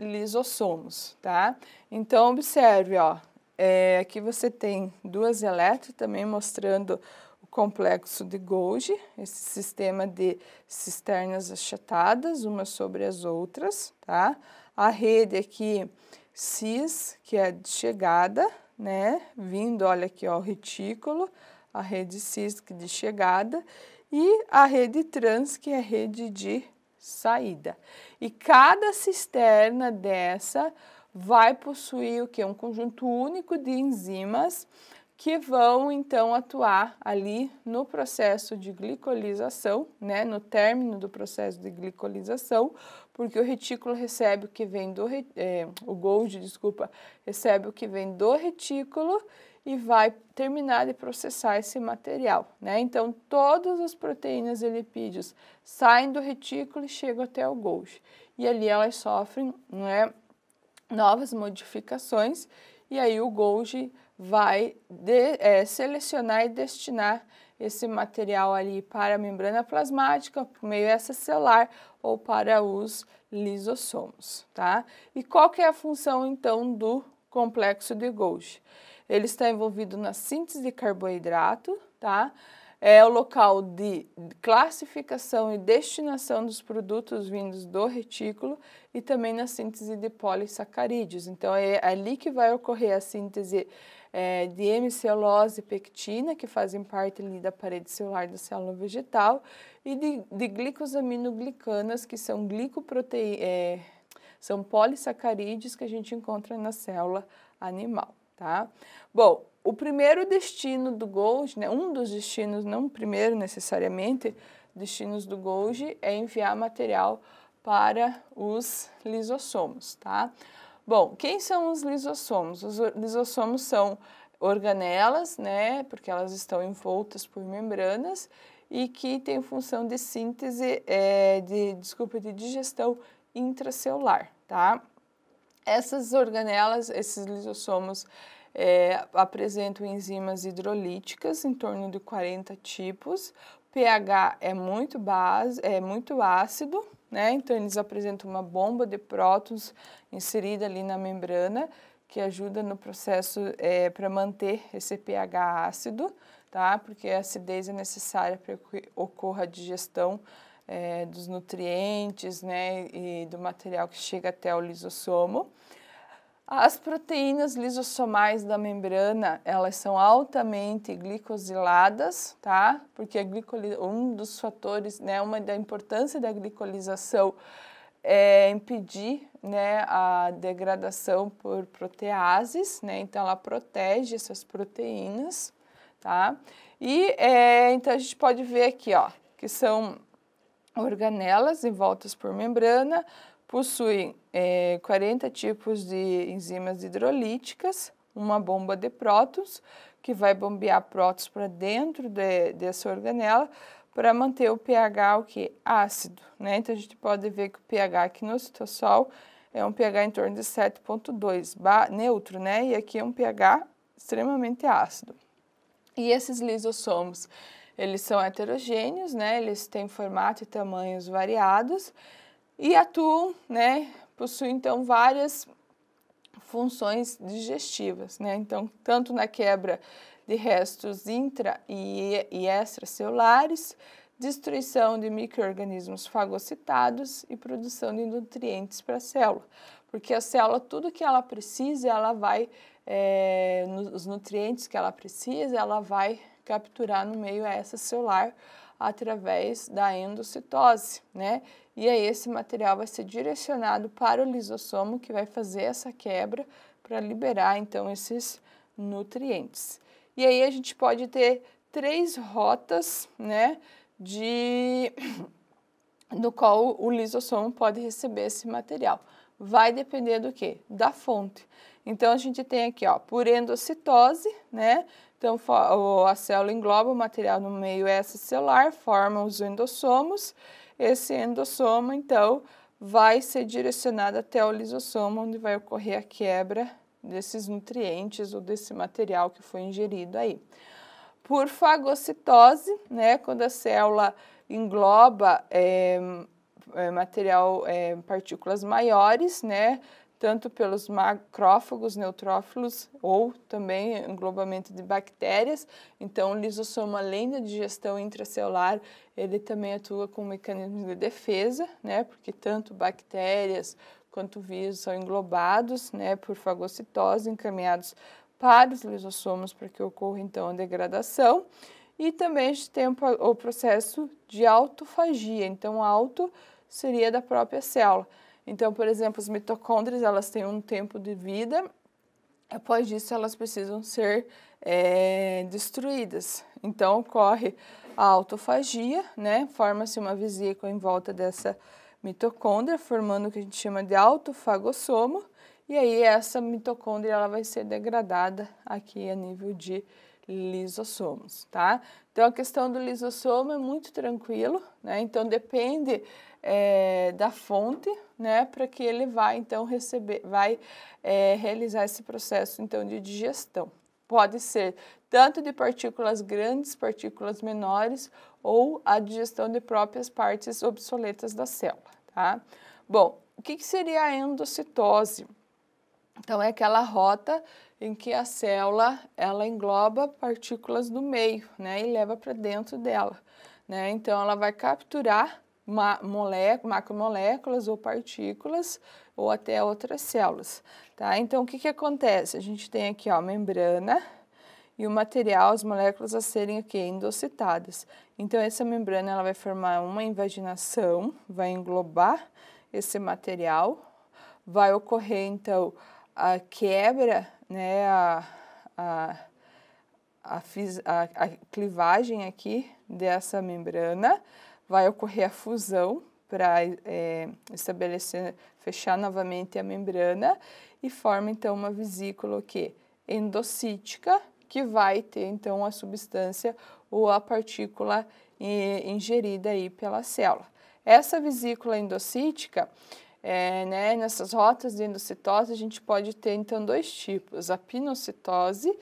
lisossomos, tá? Então, observe, ó, é, aqui você tem duas elétricas também mostrando o complexo de Golgi, esse sistema de cisternas achatadas, umas sobre as outras, tá? A rede aqui CIS, que é de chegada, né? Vindo, olha aqui, ó, o retículo, a rede CIS, que é de chegada, e a rede trans, que é a rede de saída. E cada cisterna dessa vai possuir o que? Um conjunto único de enzimas que vão então atuar ali no processo de glicolização, né, no término do processo de glicolização, porque o retículo recebe o que vem do é, o gold, desculpa, recebe o que vem do retículo e vai terminar de processar esse material, né? Então todas as proteínas e lipídios saem do retículo e chegam até o Golgi e ali elas sofrem, né, novas modificações e aí o Golgi vai de, é, selecionar e destinar esse material ali para a membrana plasmática, por o meio extracelular ou para os lisossomos, tá? E qual que é a função então do complexo de Golgi? Ele está envolvido na síntese de carboidrato, tá? é o local de classificação e destinação dos produtos vindos do retículo e também na síntese de polissacarídeos. Então, é ali que vai ocorrer a síntese é, de hemicelose e pectina, que fazem parte ali da parede celular da célula vegetal, e de, de glicosaminoglicanas, que são glicoproteínas, é, são polissacarídeos que a gente encontra na célula animal, tá? Bom, o primeiro destino do Golgi, né, um dos destinos, não o primeiro necessariamente, destinos do Golgi é enviar material para os lisossomos, tá? Bom, quem são os lisossomos? Os lisossomos são organelas, né, porque elas estão envoltas por membranas e que têm função de síntese, é, de, desculpa, de digestão intracelular, tá? Essas organelas, esses lisossomos, é, apresentam enzimas hidrolíticas, em torno de 40 tipos. O pH é muito, base, é muito ácido, né? então eles apresentam uma bomba de prótons inserida ali na membrana, que ajuda no processo é, para manter esse pH ácido, tá? porque a acidez é necessária para que ocorra a digestão é, dos nutrientes né, e do material que chega até o lisossomo. As proteínas lisossomais da membrana, elas são altamente glicosiladas, tá? Porque glicoli... um dos fatores, né, uma da importância da glicolização é impedir, né, a degradação por proteases, né? Então ela protege essas proteínas, tá? E é, então a gente pode ver aqui, ó, que são organelas envoltas por membrana, possui é, 40 tipos de enzimas hidrolíticas, uma bomba de prótons, que vai bombear prótons para dentro de, dessa organela para manter o pH o ácido. Né? Então, a gente pode ver que o pH aqui no citossol é um pH em torno de 7,2, neutro, né? E aqui é um pH extremamente ácido. E esses lisossomos, eles são heterogêneos, né? Eles têm formato e tamanhos variados e atuam, né, possuem então várias funções digestivas, né? Então, tanto na quebra de restos intra e, e extracelulares, destruição de microrganismos fagocitados e produção de nutrientes para a célula, porque a célula tudo que ela precisa, ela vai é, os nutrientes que ela precisa, ela vai capturar no meio extracelular celular através da endocitose, né? E aí esse material vai ser direcionado para o lisossomo que vai fazer essa quebra para liberar então esses nutrientes. E aí a gente pode ter três rotas, né, de no qual o lisossomo pode receber esse material. Vai depender do que? Da fonte. Então a gente tem aqui, ó, por endocitose, né? Então a célula engloba o material no meio extracelular, forma os endossomos esse endossomo, então, vai ser direcionado até o lisossoma, onde vai ocorrer a quebra desses nutrientes ou desse material que foi ingerido aí. Por fagocitose, né, quando a célula engloba é, material, é, partículas maiores, né, tanto pelos macrófagos, neutrófilos ou também englobamento de bactérias. Então, o lisossoma, além da digestão intracelular, ele também atua como mecanismo de defesa, né? Porque tanto bactérias quanto vírus são englobados, né, por fagocitose, encaminhados para os lisossomos para que ocorra então a degradação. E também a gente tem o processo de autofagia. Então, auto seria da própria célula. Então, por exemplo, as mitocôndrias elas têm um tempo de vida. Após isso, elas precisam ser é, destruídas. Então, ocorre a autofagia, né? Forma-se uma vesícula em volta dessa mitocôndria, formando o que a gente chama de autofagossomo. E aí essa mitocôndria ela vai ser degradada aqui a nível de lisossomos, tá? Então a questão do lisossomo é muito tranquilo, né? Então depende é, da fonte, né, para que ele vá então receber, vai é, realizar esse processo então de digestão. Pode ser tanto de partículas grandes, partículas menores ou a digestão de próprias partes obsoletas da célula, tá? Bom, o que, que seria a endocitose? Então é aquela rota em que a célula ela engloba partículas do meio, né, e leva para dentro dela, né? Então ela vai capturar moléculas, macromoléculas ou partículas ou até outras células, tá? Então, o que, que acontece? A gente tem aqui, ó, a membrana e o material, as moléculas a serem aqui endocitadas. Então, essa membrana, ela vai formar uma invaginação, vai englobar esse material, vai ocorrer, então, a quebra, né, a, a, a, a clivagem aqui dessa membrana, vai ocorrer a fusão para é, estabelecer, fechar novamente a membrana e forma então uma vesícula que endocítica que vai ter então a substância ou a partícula e, é, ingerida aí pela célula. Essa vesícula endocítica, é, né, nessas rotas de endocitose, a gente pode ter então dois tipos, a pinocitose,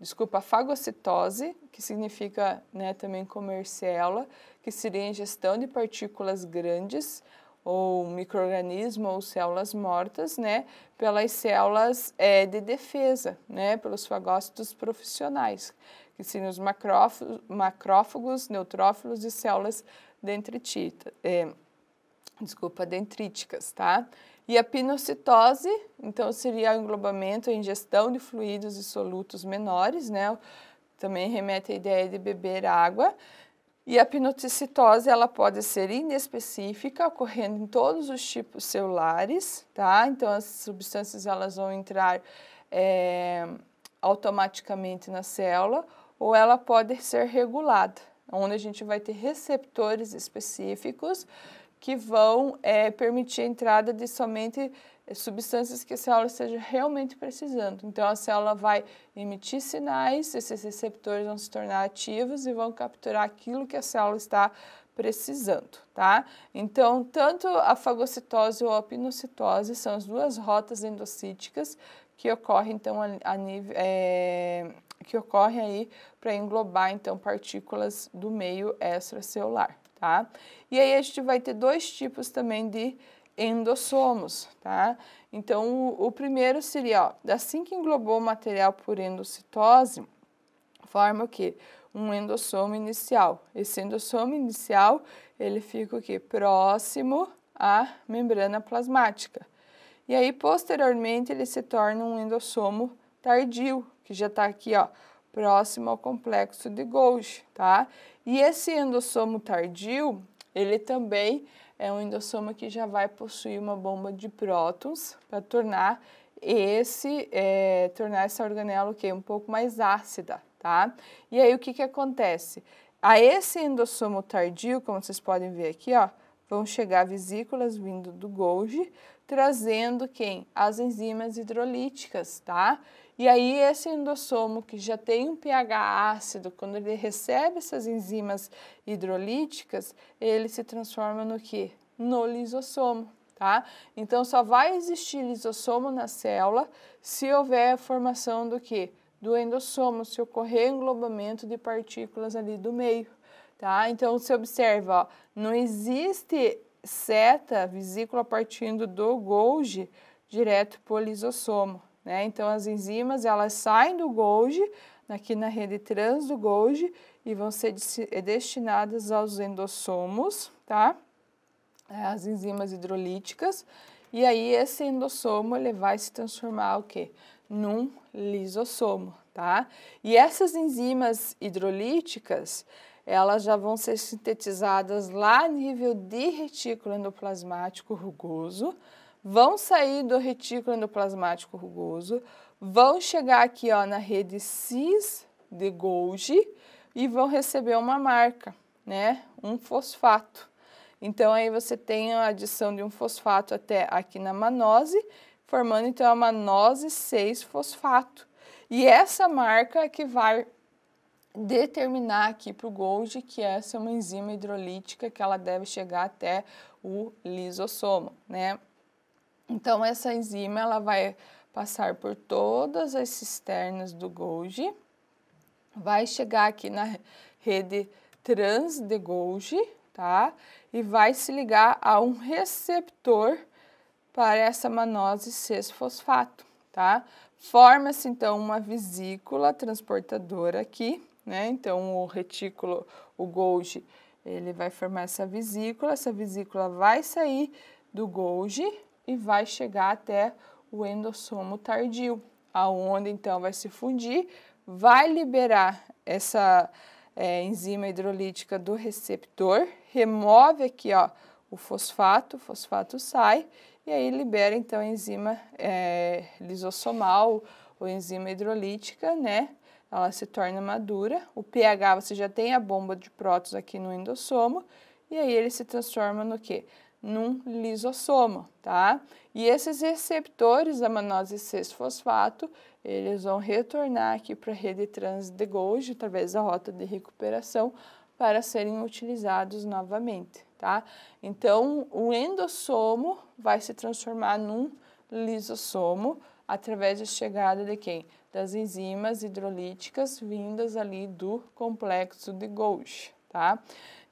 desculpa, fagocitose, que significa né, também célula que seria a ingestão de partículas grandes, ou microorganismo ou células mortas, né, pelas células é, de defesa, né, pelos fagócitos profissionais, que seriam os macrófagos, macrófagos neutrófilos e células dendritíticas. É, desculpa, dendríticas, tá? E a pinocitose, então, seria o englobamento, a ingestão de fluidos e solutos menores, né? Também remete à ideia de beber água. E a pinocitose ela pode ser inespecífica, ocorrendo em todos os tipos celulares, tá? Então, as substâncias, elas vão entrar é, automaticamente na célula ou ela pode ser regulada, onde a gente vai ter receptores específicos que vão é, permitir a entrada de somente é, substâncias que a célula esteja realmente precisando. Então, a célula vai emitir sinais, esses receptores vão se tornar ativos e vão capturar aquilo que a célula está precisando, tá? Então, tanto a fagocitose ou a pinocitose são as duas rotas endocíticas que ocorrem, então, a, a nível... É, que ocorre aí para englobar então partículas do meio extracelular tá? E aí a gente vai ter dois tipos também de endossomos, tá? Então, o, o primeiro seria, ó, assim que englobou o material por endocitose, forma o quê? Um endossomo inicial. Esse endossomo inicial, ele fica o quê? Próximo à membrana plasmática. E aí, posteriormente, ele se torna um endossomo tardio, que já está aqui, ó, próximo ao complexo de Golgi, tá? E esse endossomo tardio, ele também é um endossoma que já vai possuir uma bomba de prótons para tornar esse é, tornar essa organela o quê? um pouco mais ácida, tá? E aí o que que acontece? A esse endossomo tardio, como vocês podem ver aqui, ó, vão chegar vesículas vindo do Golgi, trazendo quem? As enzimas hidrolíticas, tá? E aí esse endossomo que já tem um pH ácido, quando ele recebe essas enzimas hidrolíticas, ele se transforma no que? No lisossomo. Tá? Então só vai existir lisossomo na célula se houver a formação do que? Do endossomo, se ocorrer englobamento de partículas ali do meio. Tá? Então se observa, ó, não existe seta, vesícula partindo do Golgi direto para o lisossomo. Né? Então, as enzimas elas saem do Golgi, aqui na rede trans do Golgi, e vão ser eh, destinadas aos endossomos, tá? É, as enzimas hidrolíticas. E aí, esse endossomo ele vai se transformar o quê? Num lisossomo, tá? E essas enzimas hidrolíticas, elas já vão ser sintetizadas lá a nível de retículo endoplasmático rugoso, vão sair do retículo endoplasmático rugoso, vão chegar aqui ó, na rede cis de Golgi e vão receber uma marca, né? Um fosfato. Então aí você tem a adição de um fosfato até aqui na manose, formando então a manose 6 fosfato. E essa marca é que vai determinar aqui para o Golgi que essa é uma enzima hidrolítica que ela deve chegar até o lisossomo, né? Então, essa enzima ela vai passar por todas as cisternas do Golgi, vai chegar aqui na rede trans de Golgi, tá? E vai se ligar a um receptor para essa manose 6-fosfato, tá? Forma-se, então, uma vesícula transportadora aqui, né? Então, o retículo, o Golgi, ele vai formar essa vesícula, essa vesícula vai sair do Golgi, e vai chegar até o endossomo tardio, aonde então vai se fundir, vai liberar essa é, enzima hidrolítica do receptor, remove aqui ó, o fosfato, o fosfato sai e aí libera então a enzima é, lisossomal ou enzima hidrolítica, né? Ela se torna madura, o pH você já tem a bomba de prótons aqui no endossomo e aí ele se transforma no que? num lisossomo, tá? E esses receptores da manose 6-fosfato, eles vão retornar aqui para a rede trans de Golgi, através da rota de recuperação, para serem utilizados novamente, tá? Então, o endossomo vai se transformar num lisossomo através da chegada de quem? Das enzimas hidrolíticas vindas ali do complexo de Golgi, tá?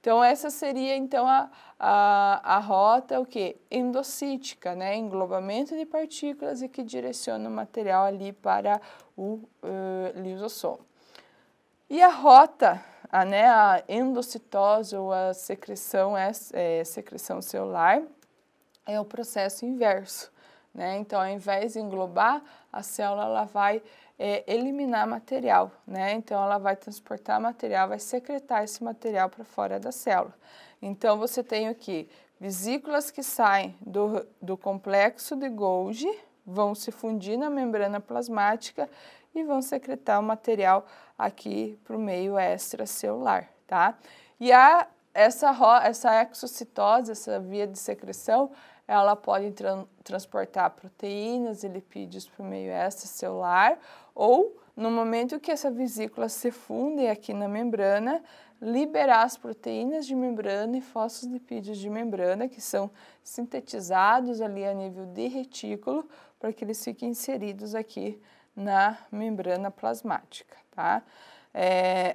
Então, essa seria, então, a, a, a rota o quê? endocítica, né? englobamento de partículas e que direciona o material ali para o uh, eh, lisossomo. E a rota, a, né, a endocitose ou a secreção, é, é, secreção celular, é o processo inverso. Né? Então, ao invés de englobar, a célula ela vai é, eliminar material, né? Então ela vai transportar material, vai secretar esse material para fora da célula. Então você tem aqui vesículas que saem do, do complexo de Golgi, vão se fundir na membrana plasmática e vão secretar o material aqui para o meio extracelular, tá? E a essa, essa exocitose, essa via de secreção, ela pode tra transportar proteínas e lipídios por meio extracelular ou, no momento que essa vesícula se funde aqui na membrana, liberar as proteínas de membrana e lipídios de membrana, que são sintetizados ali a nível de retículo, para que eles fiquem inseridos aqui na membrana plasmática, tá? É,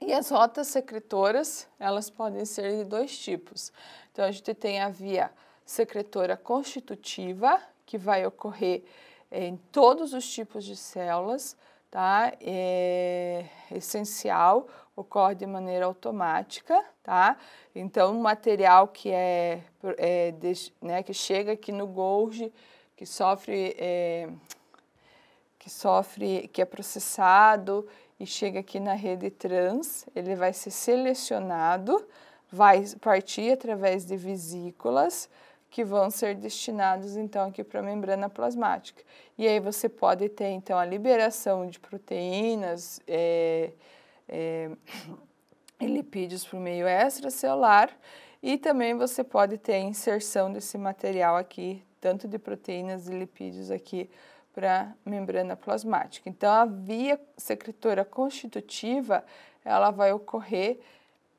e as rotas secretoras, elas podem ser de dois tipos. Então, a gente tem a via secretora constitutiva, que vai ocorrer eh, em todos os tipos de células, tá? É essencial, ocorre de maneira automática, tá? Então, o material que é, é né, que chega aqui no Golgi, que sofre, é, que sofre, que é processado e chega aqui na rede trans, ele vai ser selecionado, vai partir através de vesículas que vão ser destinados então aqui para a membrana plasmática. E aí você pode ter então a liberação de proteínas é, é, e *coughs* lipídios para o meio extracelular e também você pode ter a inserção desse material aqui, tanto de proteínas e lipídios aqui para membrana plasmática. Então, a via secretora constitutiva, ela vai ocorrer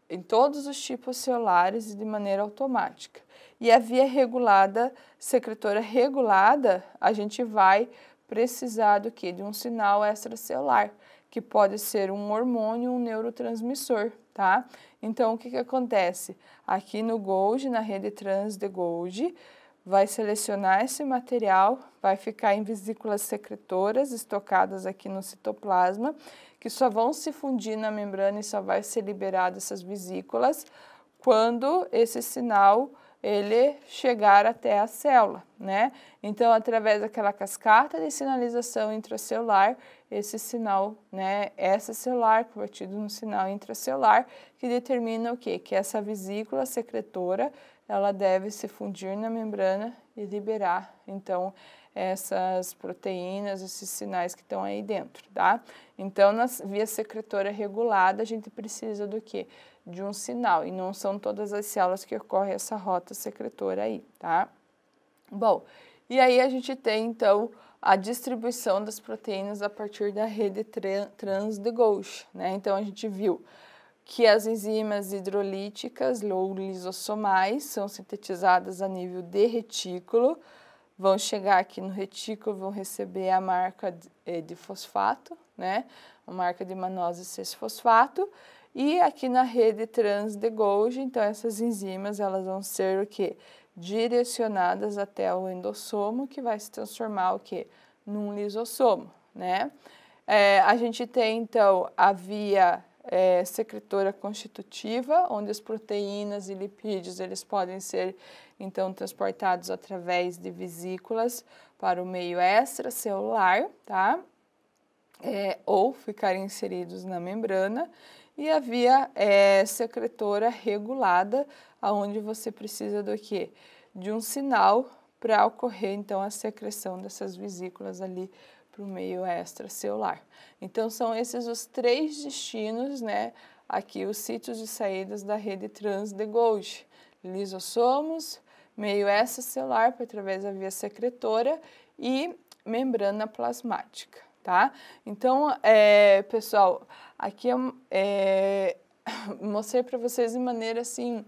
em todos os tipos celulares e de maneira automática. E a via regulada, secretora regulada, a gente vai precisar do que? De um sinal extracelular, que pode ser um hormônio, um neurotransmissor, tá? Então, o que, que acontece? Aqui no Golgi, na rede trans de Golgi? vai selecionar esse material, vai ficar em vesículas secretoras estocadas aqui no citoplasma, que só vão se fundir na membrana e só vai ser liberado essas vesículas quando esse sinal ele chegar até a célula, né? Então, através daquela cascata de sinalização intracelular, esse sinal, né, essa celular convertido num sinal intracelular que determina o quê? Que essa vesícula secretora ela deve se fundir na membrana e liberar, então, essas proteínas, esses sinais que estão aí dentro, tá? Então, na via secretora regulada, a gente precisa do quê? De um sinal, e não são todas as células que ocorrem essa rota secretora aí, tá? Bom, e aí a gente tem, então, a distribuição das proteínas a partir da rede trans de Golgi, né? Então, a gente viu que as enzimas hidrolíticas ou lisossomais são sintetizadas a nível de retículo, vão chegar aqui no retículo, vão receber a marca de, eh, de fosfato, né? A marca de manose 6-fosfato. E aqui na rede trans de Golgi, então essas enzimas, elas vão ser o que? Direcionadas até o endossomo, que vai se transformar o que? Num lisossomo, né? É, a gente tem, então, a via é, secretora constitutiva, onde as proteínas e lipídios eles podem ser então transportados através de vesículas para o meio extracelular, tá? É, ou ficarem inseridos na membrana e a via é, secretora regulada, aonde você precisa do que? De um sinal para ocorrer então a secreção dessas vesículas ali para o meio extracelular. Então, são esses os três destinos, né? Aqui, os sítios de saídas da rede trans de Golgi: lisossomos, meio extracelular, através da via secretora, e membrana plasmática, tá? Então, é, pessoal, aqui eu é, é *coughs* mostrei para vocês de maneira assim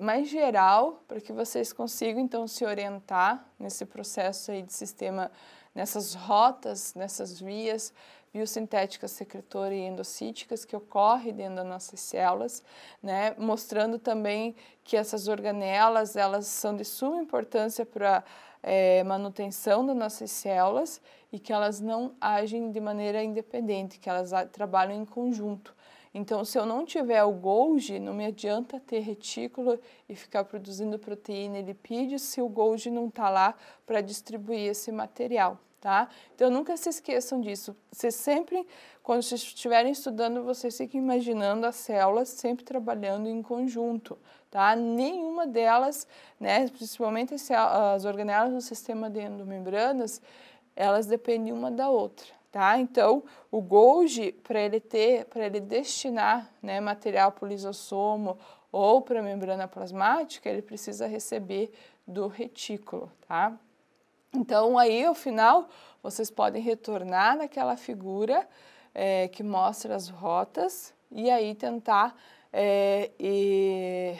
mais geral para que vocês consigam então se orientar nesse processo aí de sistema nessas rotas, nessas vias biosintéticas secretora e endocíticas que ocorre dentro das nossas células, né? mostrando também que essas organelas elas são de suma importância para é, eh, manutenção das nossas células e que elas não agem de maneira independente, que elas trabalham em conjunto. Então, se eu não tiver o Golgi, não me adianta ter retículo e ficar produzindo proteína e lipídios se o Golgi não está lá para distribuir esse material tá? Então nunca se esqueçam disso. Você sempre, quando vocês estiverem estudando, vocês fiquem imaginando as células sempre trabalhando em conjunto, tá? Nenhuma delas, né, principalmente as organelas do sistema de endomembranas, elas dependem uma da outra, tá? Então, o Golgi, para ele ter, para ele destinar, né, material para o lisossomo ou para a membrana plasmática, ele precisa receber do retículo, tá? Então, aí, ao final, vocês podem retornar naquela figura é, que mostra as rotas e aí tentar é, e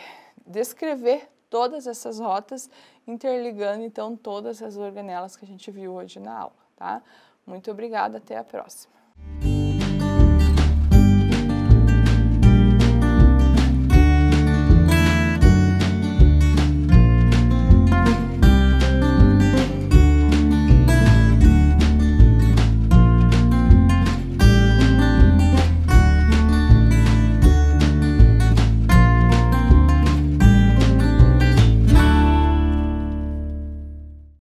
descrever todas essas rotas, interligando, então, todas as organelas que a gente viu hoje na aula, tá? Muito obrigada, até a próxima!